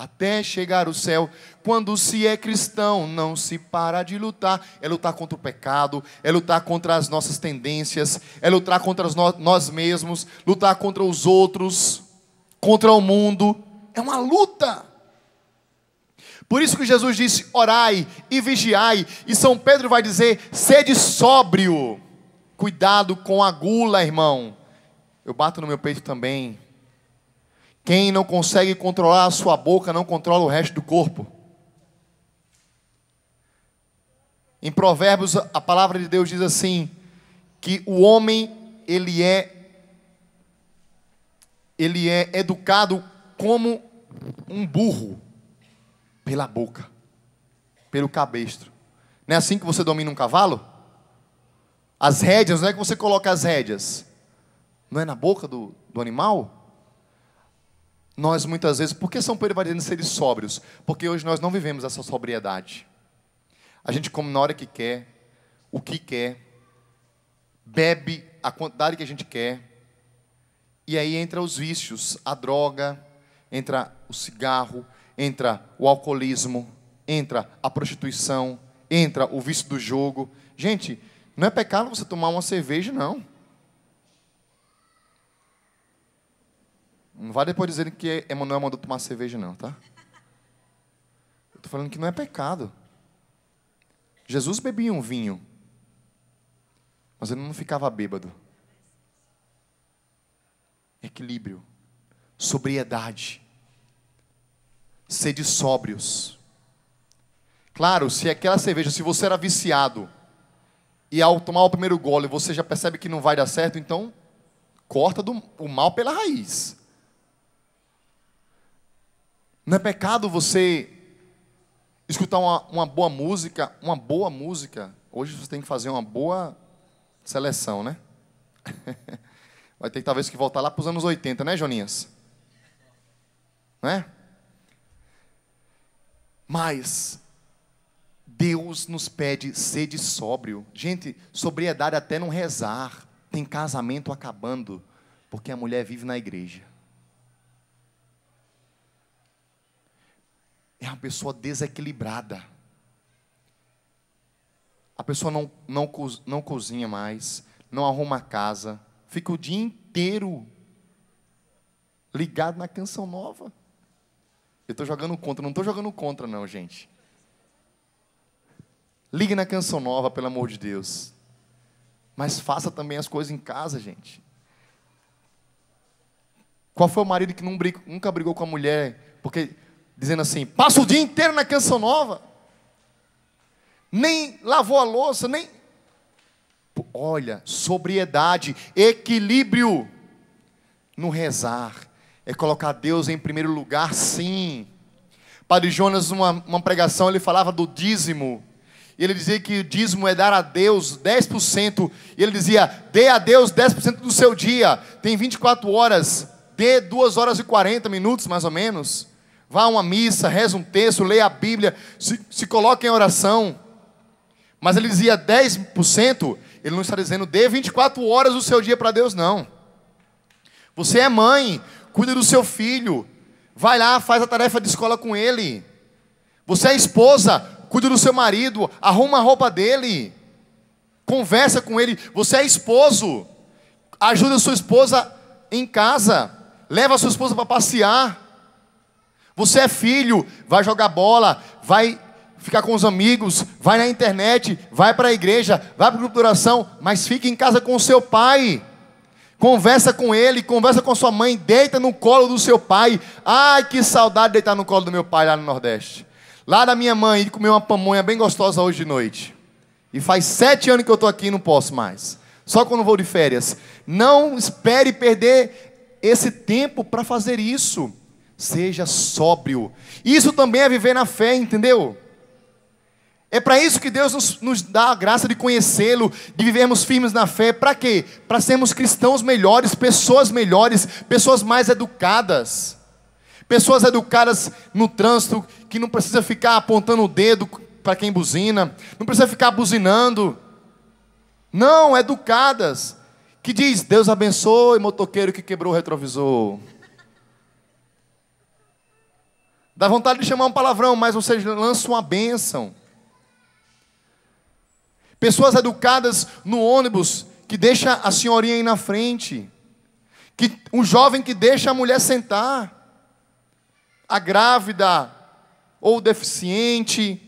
até chegar o céu. Quando se é cristão, não se para de lutar. É lutar contra o pecado, é lutar contra as nossas tendências, é lutar contra nós mesmos, lutar contra os outros, contra o mundo. É uma luta. Por isso que Jesus disse: orai e vigiai. E São Pedro vai dizer: sede sóbrio. Cuidado com a gula, irmão. Eu bato no meu peito também, quem não consegue controlar a sua boca não controla o resto do corpo. Em Provérbios, a palavra de Deus diz assim: que o homem, ele é ele é educado como um burro pela boca, pelo cabestro. Não é assim que você domina um cavalo? As rédeas, não é que você coloca as rédeas. Não é na boca do, do animal? Nós muitas vezes, por que São Pedro seres sóbrios? Porque hoje nós não vivemos essa sobriedade. A gente come na hora que quer, o que quer, bebe a quantidade que a gente quer, e aí entra os vícios, a droga, entra o cigarro, entra o alcoolismo, entra a prostituição, entra o vício do jogo. Gente, não é pecado você tomar uma cerveja, não. Não vá depois dizendo que Emanuel mandou tomar cerveja, não, tá? Eu estou falando que não é pecado. Jesus bebia um vinho, mas ele não ficava bêbado. Equilíbrio, sobriedade, sede sóbrios. Claro, se aquela cerveja, se você era viciado, e ao tomar o primeiro gole você já percebe que não vai dar certo, então corta do, o mal pela raiz. Não é pecado você escutar uma, uma boa música, uma boa música. Hoje você tem que fazer uma boa seleção, né? [LAUGHS] Vai ter talvez que voltar lá para os anos 80, né, Joninhas? Né? Mas Deus nos pede sede sóbrio. Gente, sobriedade até não rezar. Tem casamento acabando porque a mulher vive na igreja. é uma pessoa desequilibrada. A pessoa não, não, não cozinha mais, não arruma a casa, fica o dia inteiro ligado na canção nova. Eu estou jogando contra, não estou jogando contra, não, gente. Ligue na canção nova, pelo amor de Deus. Mas faça também as coisas em casa, gente. Qual foi o marido que nunca brigou com a mulher? Porque dizendo assim: passa o dia inteiro na canção nova, nem lavou a louça, nem. Olha, sobriedade, equilíbrio no rezar, é colocar Deus em primeiro lugar, sim. Padre Jonas, numa uma pregação, ele falava do dízimo. Ele dizia que o dízimo é dar a Deus 10%. E ele dizia: dê a Deus 10% do seu dia. Tem 24 horas, dê 2 horas e 40 minutos, mais ou menos. Vá a uma missa, reza um texto, leia a Bíblia, se, se coloque em oração. Mas ele dizia 10%, ele não está dizendo dê 24 horas do seu dia para Deus, não. Você é mãe, cuida do seu filho, vai lá, faz a tarefa de escola com ele. Você é esposa, cuida do seu marido, arruma a roupa dele, conversa com ele. Você é esposo, ajuda a sua esposa em casa, leva a sua esposa para passear. Você é filho, vai jogar bola, vai ficar com os amigos, vai na internet, vai para a igreja, vai para o grupo de oração, mas fica em casa com o seu pai. Conversa com ele, conversa com sua mãe, deita no colo do seu pai. Ai, que saudade de deitar no colo do meu pai lá no Nordeste. Lá da minha mãe, ele comer uma pamonha bem gostosa hoje de noite. E faz sete anos que eu estou aqui e não posso mais. Só quando vou de férias. Não espere perder esse tempo para fazer isso. Seja sóbrio. Isso também é viver na fé, entendeu? É para isso que Deus nos, nos, dá a graça de conhecê-lo, de vivermos firmes na fé. Para quê? Para sermos cristãos melhores, pessoas melhores, pessoas mais educadas. Pessoas educadas no trânsito, que não precisa ficar apontando o dedo para quem buzina, não precisa ficar buzinando. Não, educadas. Que diz: Deus abençoe, motoqueiro que quebrou o retrovisor. Dá vontade de chamar um palavrão, mas você lança uma bênção. Pessoas educadas no ônibus que deixa a senhorinha ir na frente. Que, um jovem que deixa a mulher sentar. A grávida ou deficiente.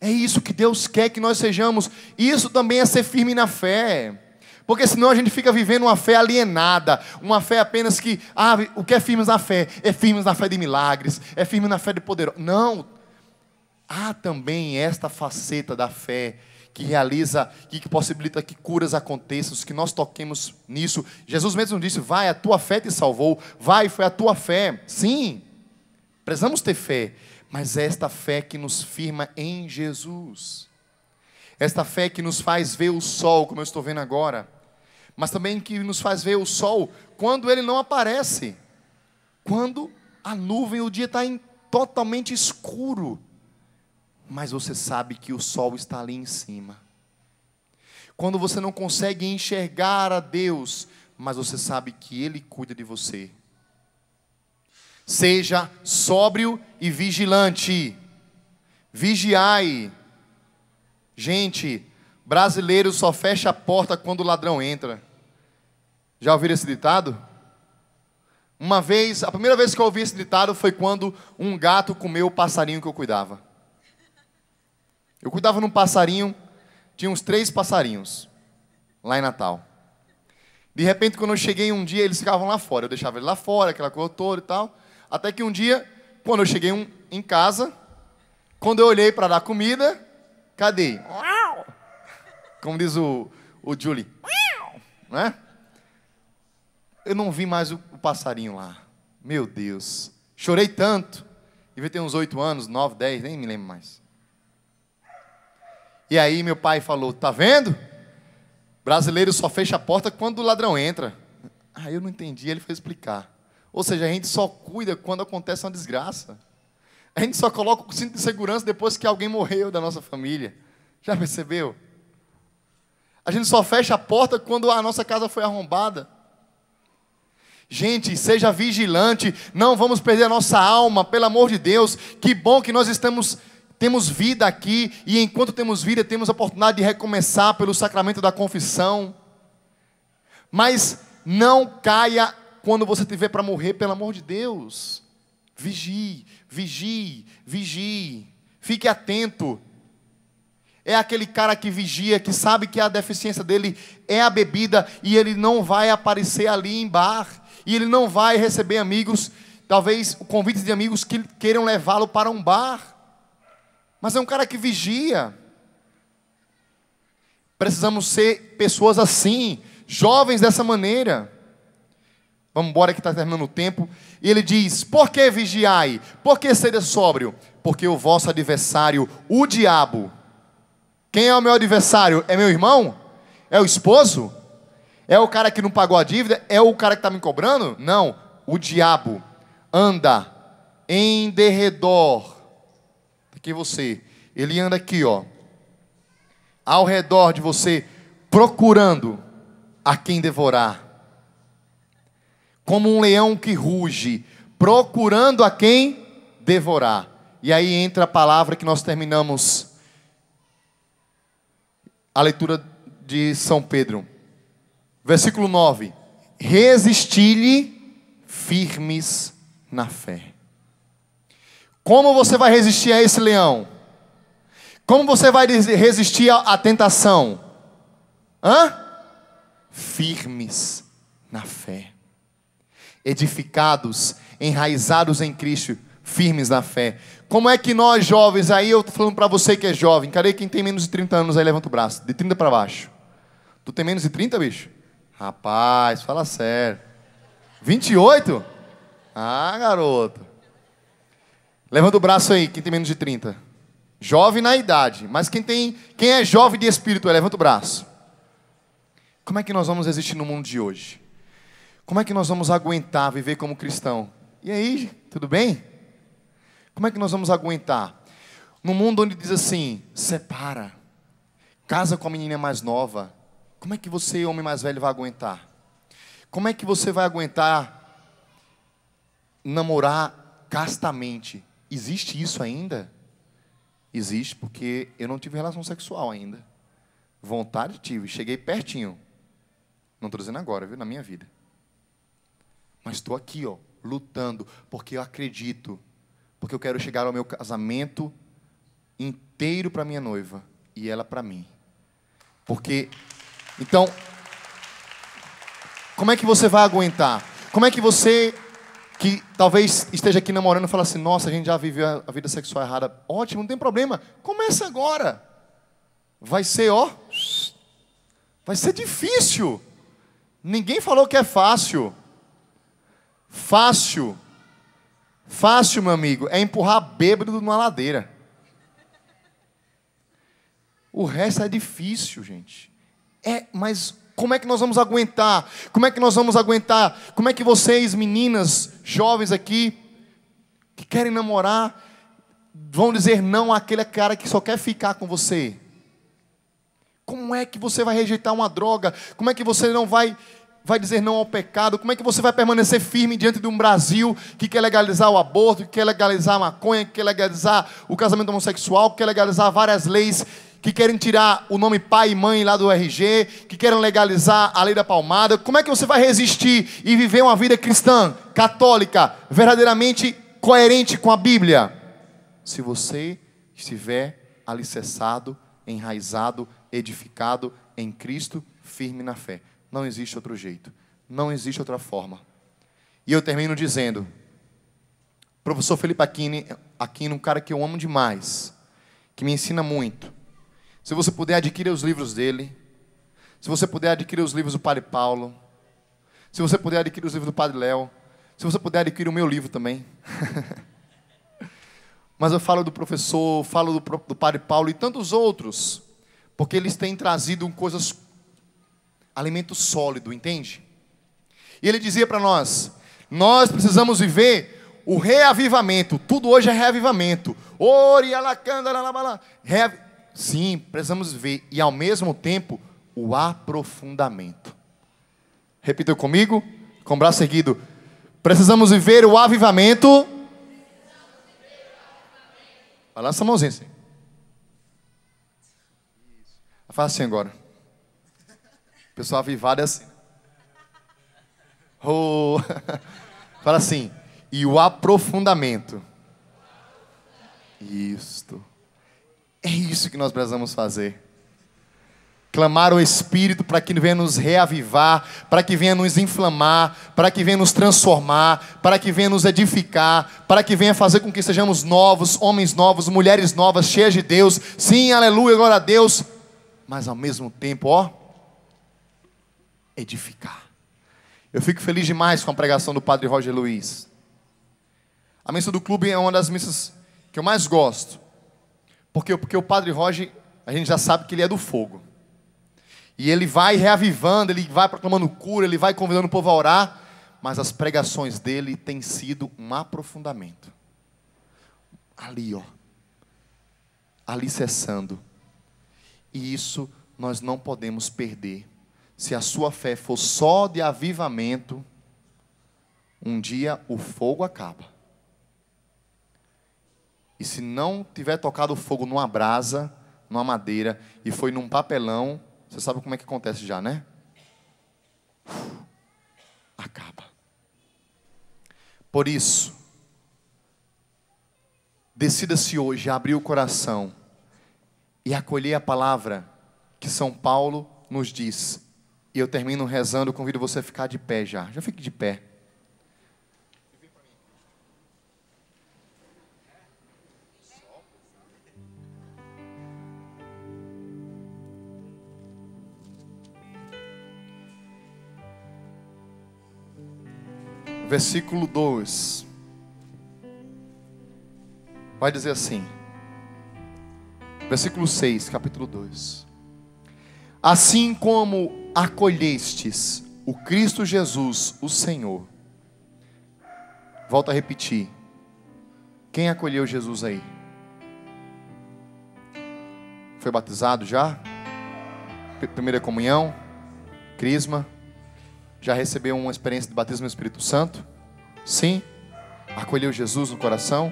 É isso que Deus quer que nós sejamos. Isso também é ser firme na fé. Porque senão a gente fica vivendo uma fé alienada, uma fé apenas que, ah, o que é firmes na fé? É firmes na fé de milagres, é firme na fé de poder. Não. Há também esta faceta da fé que realiza, que, que possibilita que curas aconteçam, que nós toquemos nisso. Jesus mesmo disse: Vai, a tua fé te salvou, vai, foi a tua fé. Sim, precisamos ter fé, mas é esta fé que nos firma em Jesus, esta fé que nos faz ver o sol, como eu estou vendo agora mas também que nos faz ver o sol quando ele não aparece, quando a nuvem, o dia está totalmente escuro, mas você sabe que o sol está ali em cima. Quando você não consegue enxergar a Deus, mas você sabe que Ele cuida de você. Seja sóbrio e vigilante. Vigiai. Gente, brasileiro só fecha a porta quando o ladrão entra. Já ouviram esse ditado? Uma vez, a primeira vez que eu ouvi esse ditado foi quando um gato comeu o passarinho que eu cuidava. Eu cuidava num passarinho, tinha uns três passarinhos, lá em Natal. De repente, quando eu cheguei um dia, eles ficavam lá fora. Eu deixava ele lá fora, aquela coisa toda e tal. Até que um dia, quando eu cheguei um, em casa, quando eu olhei para dar comida, cadê? Como diz o, o Julie. Né? eu não vi mais o, o passarinho lá. Meu Deus. Chorei tanto. Devia ter uns oito anos, nove, dez, nem me lembro mais. E aí meu pai falou: Tá vendo? Brasileiro só fecha a porta quando o ladrão entra. Aí eu não entendi, ele foi explicar. Ou seja, a gente só cuida quando acontece uma desgraça. A gente só coloca o cinto de segurança depois que alguém morreu da nossa família. Já percebeu? A gente só fecha a porta quando a nossa casa foi arrombada. Gente, seja vigilante, não vamos perder a nossa alma, pelo amor de Deus. Que bom que nós estamos temos vida aqui e enquanto temos vida, temos a oportunidade de recomeçar pelo sacramento da confissão. Mas não caia quando você tiver para morrer, pelo amor de Deus. Vigie, vigie, vigie. Fique atento. É aquele cara que vigia, que sabe que a deficiência dele é a bebida e ele não vai aparecer ali em bar e ele não vai receber amigos, talvez o convite de amigos que queiram levá-lo para um bar. Mas é um cara que vigia. Precisamos ser pessoas assim, jovens dessa maneira. Vamos embora que está terminando o tempo. E ele diz: Por que vigiai? Por que seria sóbrio? Porque o vosso adversário, o diabo. Quem é o meu adversário? É meu irmão? É o esposo? É o cara que não pagou a dívida? É o cara que está me cobrando? Não. O diabo anda em derredor. Aqui você. Ele anda aqui, ó. Ao redor de você, procurando a quem devorar. Como um leão que ruge, procurando a quem devorar. E aí entra a palavra que nós terminamos a leitura de São Pedro. Versículo 9: Resisti-lhe firmes na fé. Como você vai resistir a esse leão? Como você vai resistir à tentação? Hã? Firmes na fé. Edificados, enraizados em Cristo, firmes na fé. Como é que nós jovens, aí eu estou falando para você que é jovem, cadê quem tem menos de 30 anos aí levanta o braço, de 30 para baixo. Tu tem menos de 30, bicho? Rapaz, fala sério. 28? Ah, garoto. Levanta o braço aí, quem tem menos de 30. Jovem na idade, mas quem tem, quem é jovem de espírito, é, levanta o braço. Como é que nós vamos existir no mundo de hoje? Como é que nós vamos aguentar viver como cristão? E aí, tudo bem? Como é que nós vamos aguentar? No mundo onde diz assim, separa, casa com a menina mais nova, como é que você, homem mais velho, vai aguentar? Como é que você vai aguentar namorar castamente? Existe isso ainda? Existe, porque eu não tive relação sexual ainda. Vontade tive, cheguei pertinho. Não estou dizendo agora, viu? Na minha vida. Mas estou aqui, ó, lutando, porque eu acredito. Porque eu quero chegar ao meu casamento inteiro para minha noiva e ela para mim. Porque então, como é que você vai aguentar? Como é que você, que talvez esteja aqui namorando, fala assim: nossa, a gente já viveu a vida sexual errada. Ótimo, não tem problema. Começa agora. Vai ser, ó. Vai ser difícil. Ninguém falou que é fácil. Fácil. Fácil, meu amigo, é empurrar bêbado numa ladeira. O resto é difícil, gente. É, mas como é que nós vamos aguentar? Como é que nós vamos aguentar? Como é que vocês, meninas, jovens aqui, que querem namorar, vão dizer não àquele cara que só quer ficar com você? Como é que você vai rejeitar uma droga? Como é que você não vai vai dizer não ao pecado? Como é que você vai permanecer firme diante de um Brasil que quer legalizar o aborto, que quer legalizar a maconha, que quer legalizar o casamento homossexual, que quer legalizar várias leis que querem tirar o nome pai e mãe lá do RG, que querem legalizar a lei da palmada. Como é que você vai resistir e viver uma vida cristã, católica, verdadeiramente coerente com a Bíblia? Se você estiver alicerçado, enraizado, edificado em Cristo, firme na fé. Não existe outro jeito, não existe outra forma. E eu termino dizendo, professor Felipe Aquino, Aquino um cara que eu amo demais, que me ensina muito. Se você puder adquirir os livros dele, se você puder adquirir os livros do Padre Paulo, se você puder adquirir os livros do Padre Léo, se você puder adquirir o meu livro também. [LAUGHS] Mas eu falo do professor, falo do, do Padre Paulo e tantos outros, porque eles têm trazido coisas, alimento sólido, entende? E ele dizia para nós: nós precisamos viver o reavivamento. Tudo hoje é reavivamento. Ore, alacanda, reavivamento Sim, precisamos ver, e ao mesmo tempo, o aprofundamento. repita comigo, com o braço seguido. Precisamos viver o avivamento. Balança a mãozinha assim. Faz assim agora. Pessoal avivado é assim. Oh. [LAUGHS] Fala assim. E o aprofundamento. Isto. É isso que nós precisamos fazer. Clamar o Espírito para que venha nos reavivar, para que venha nos inflamar, para que venha nos transformar, para que venha nos edificar, para que venha fazer com que sejamos novos, homens novos, mulheres novas, cheias de Deus. Sim, aleluia, glória a Deus. Mas ao mesmo tempo, ó, edificar. Eu fico feliz demais com a pregação do Padre Roger Luiz. A missa do clube é uma das missas que eu mais gosto. Porque, porque o Padre Roger, a gente já sabe que ele é do fogo. E ele vai reavivando, ele vai proclamando cura, ele vai convidando o povo a orar, mas as pregações dele têm sido um aprofundamento. Ali, ó. Ali cessando. E isso nós não podemos perder. Se a sua fé for só de avivamento, um dia o fogo acaba. E se não tiver tocado fogo numa brasa, numa madeira, e foi num papelão, você sabe como é que acontece já, né? acaba. Por isso, decida-se hoje a abrir o coração e acolher a palavra que São Paulo nos diz. E eu termino rezando, convido você a ficar de pé já. Já fique de pé. versículo 2, vai dizer assim, versículo 6, capítulo 2: Assim como acolhestes o Cristo Jesus, o Senhor, volta a repetir, quem acolheu Jesus aí? Foi batizado já? Primeira comunhão? Crisma? Já recebeu uma experiência de batismo no Espírito Santo? Sim? Acolheu Jesus no coração?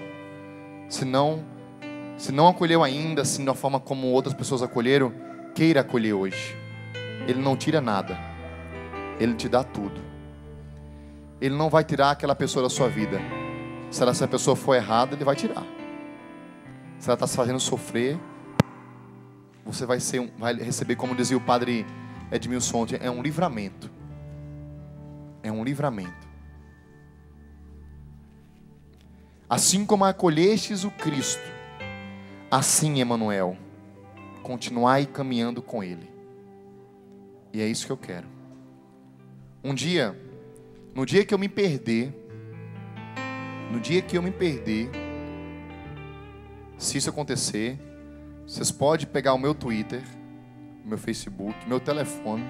Se não, se não acolheu ainda, assim, da forma como outras pessoas acolheram, queira acolher hoje. Ele não tira nada. Ele te dá tudo. Ele não vai tirar aquela pessoa da sua vida. Se essa pessoa for errada, ele vai tirar. Se ela está se fazendo sofrer, você vai, ser, vai receber, como dizia o padre Edmilson, é um livramento é um livramento. Assim como acolhestes o Cristo, assim, Emanuel, continuai caminhando com ele. E é isso que eu quero. Um dia, no dia que eu me perder, no dia que eu me perder, se isso acontecer, vocês podem pegar o meu Twitter, o meu Facebook, meu telefone,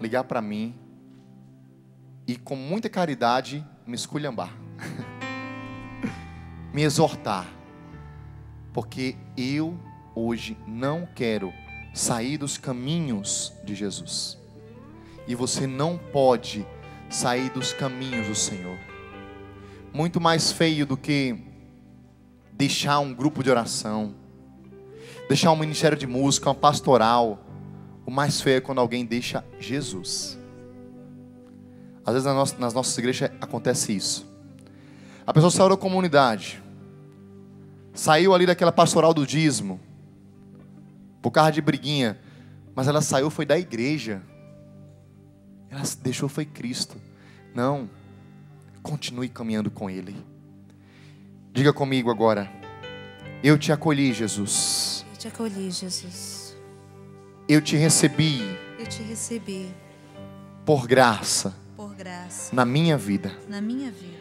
ligar para mim e com muita caridade me esculhambar, [LAUGHS] me exortar, porque eu hoje não quero sair dos caminhos de Jesus. E você não pode sair dos caminhos do Senhor. Muito mais feio do que deixar um grupo de oração, deixar um ministério de música, uma pastoral. O mais feio é quando alguém deixa Jesus. Às vezes nas nossas, nas nossas igrejas acontece isso. A pessoa saiu da comunidade, saiu ali daquela pastoral do dízimo, por causa de briguinha, mas ela saiu foi da igreja. Ela deixou foi Cristo. Não, continue caminhando com Ele. Diga comigo agora. Eu te acolhi, Jesus. Eu te acolhi, Jesus. Eu te recebi. Eu te recebi. Por graça paz na minha vida. Na minha vida.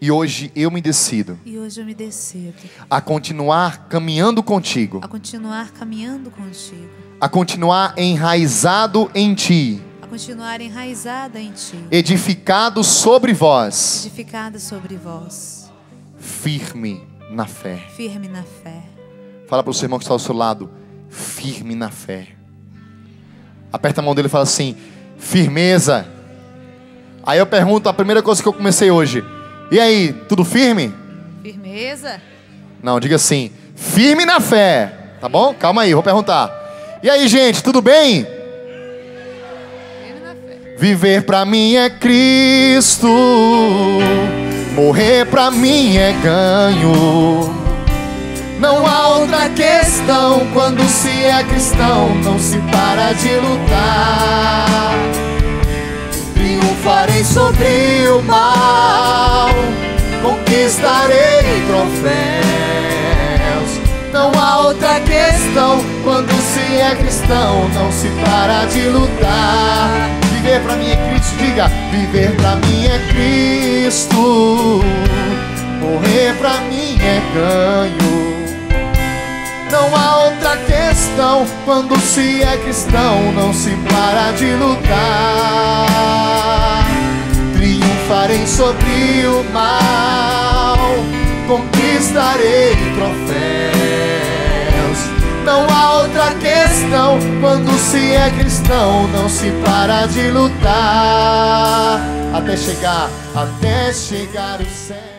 E hoje eu me decido. E hoje eu me decido a continuar caminhando contigo. A continuar caminhando contigo. A continuar enraizado em ti. A continuar enraizada em ti. Edificado sobre vós. Edificado sobre vós. Firme na fé. Firme na fé. Fala para o seu irmão que está ao seu lado, firme na fé. Aperta a mão dele e fala assim: firmeza. Aí eu pergunto a primeira coisa que eu comecei hoje. E aí, tudo firme? Firmeza. Não, diga assim, firme na fé. Tá bom? Calma aí, vou perguntar. E aí, gente, tudo bem? Firme na fé. Viver para mim é Cristo. Morrer para mim é ganho. Não há outra questão quando se é cristão, não se para de lutar triunfarei sobre o mal, conquistarei troféus. Não há outra questão quando se é cristão, não se para de lutar. Viver para mim é Cristo, diga, viver para mim é Cristo. Morrer para mim é ganho. Não há outra questão quando se é cristão, não se para de lutar. Farei sobre o mal, conquistarei troféus. Não há outra questão quando se é cristão, não se para de lutar até chegar, até chegar o céu.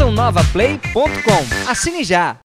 Estaçãonovaplay.com. Assine já!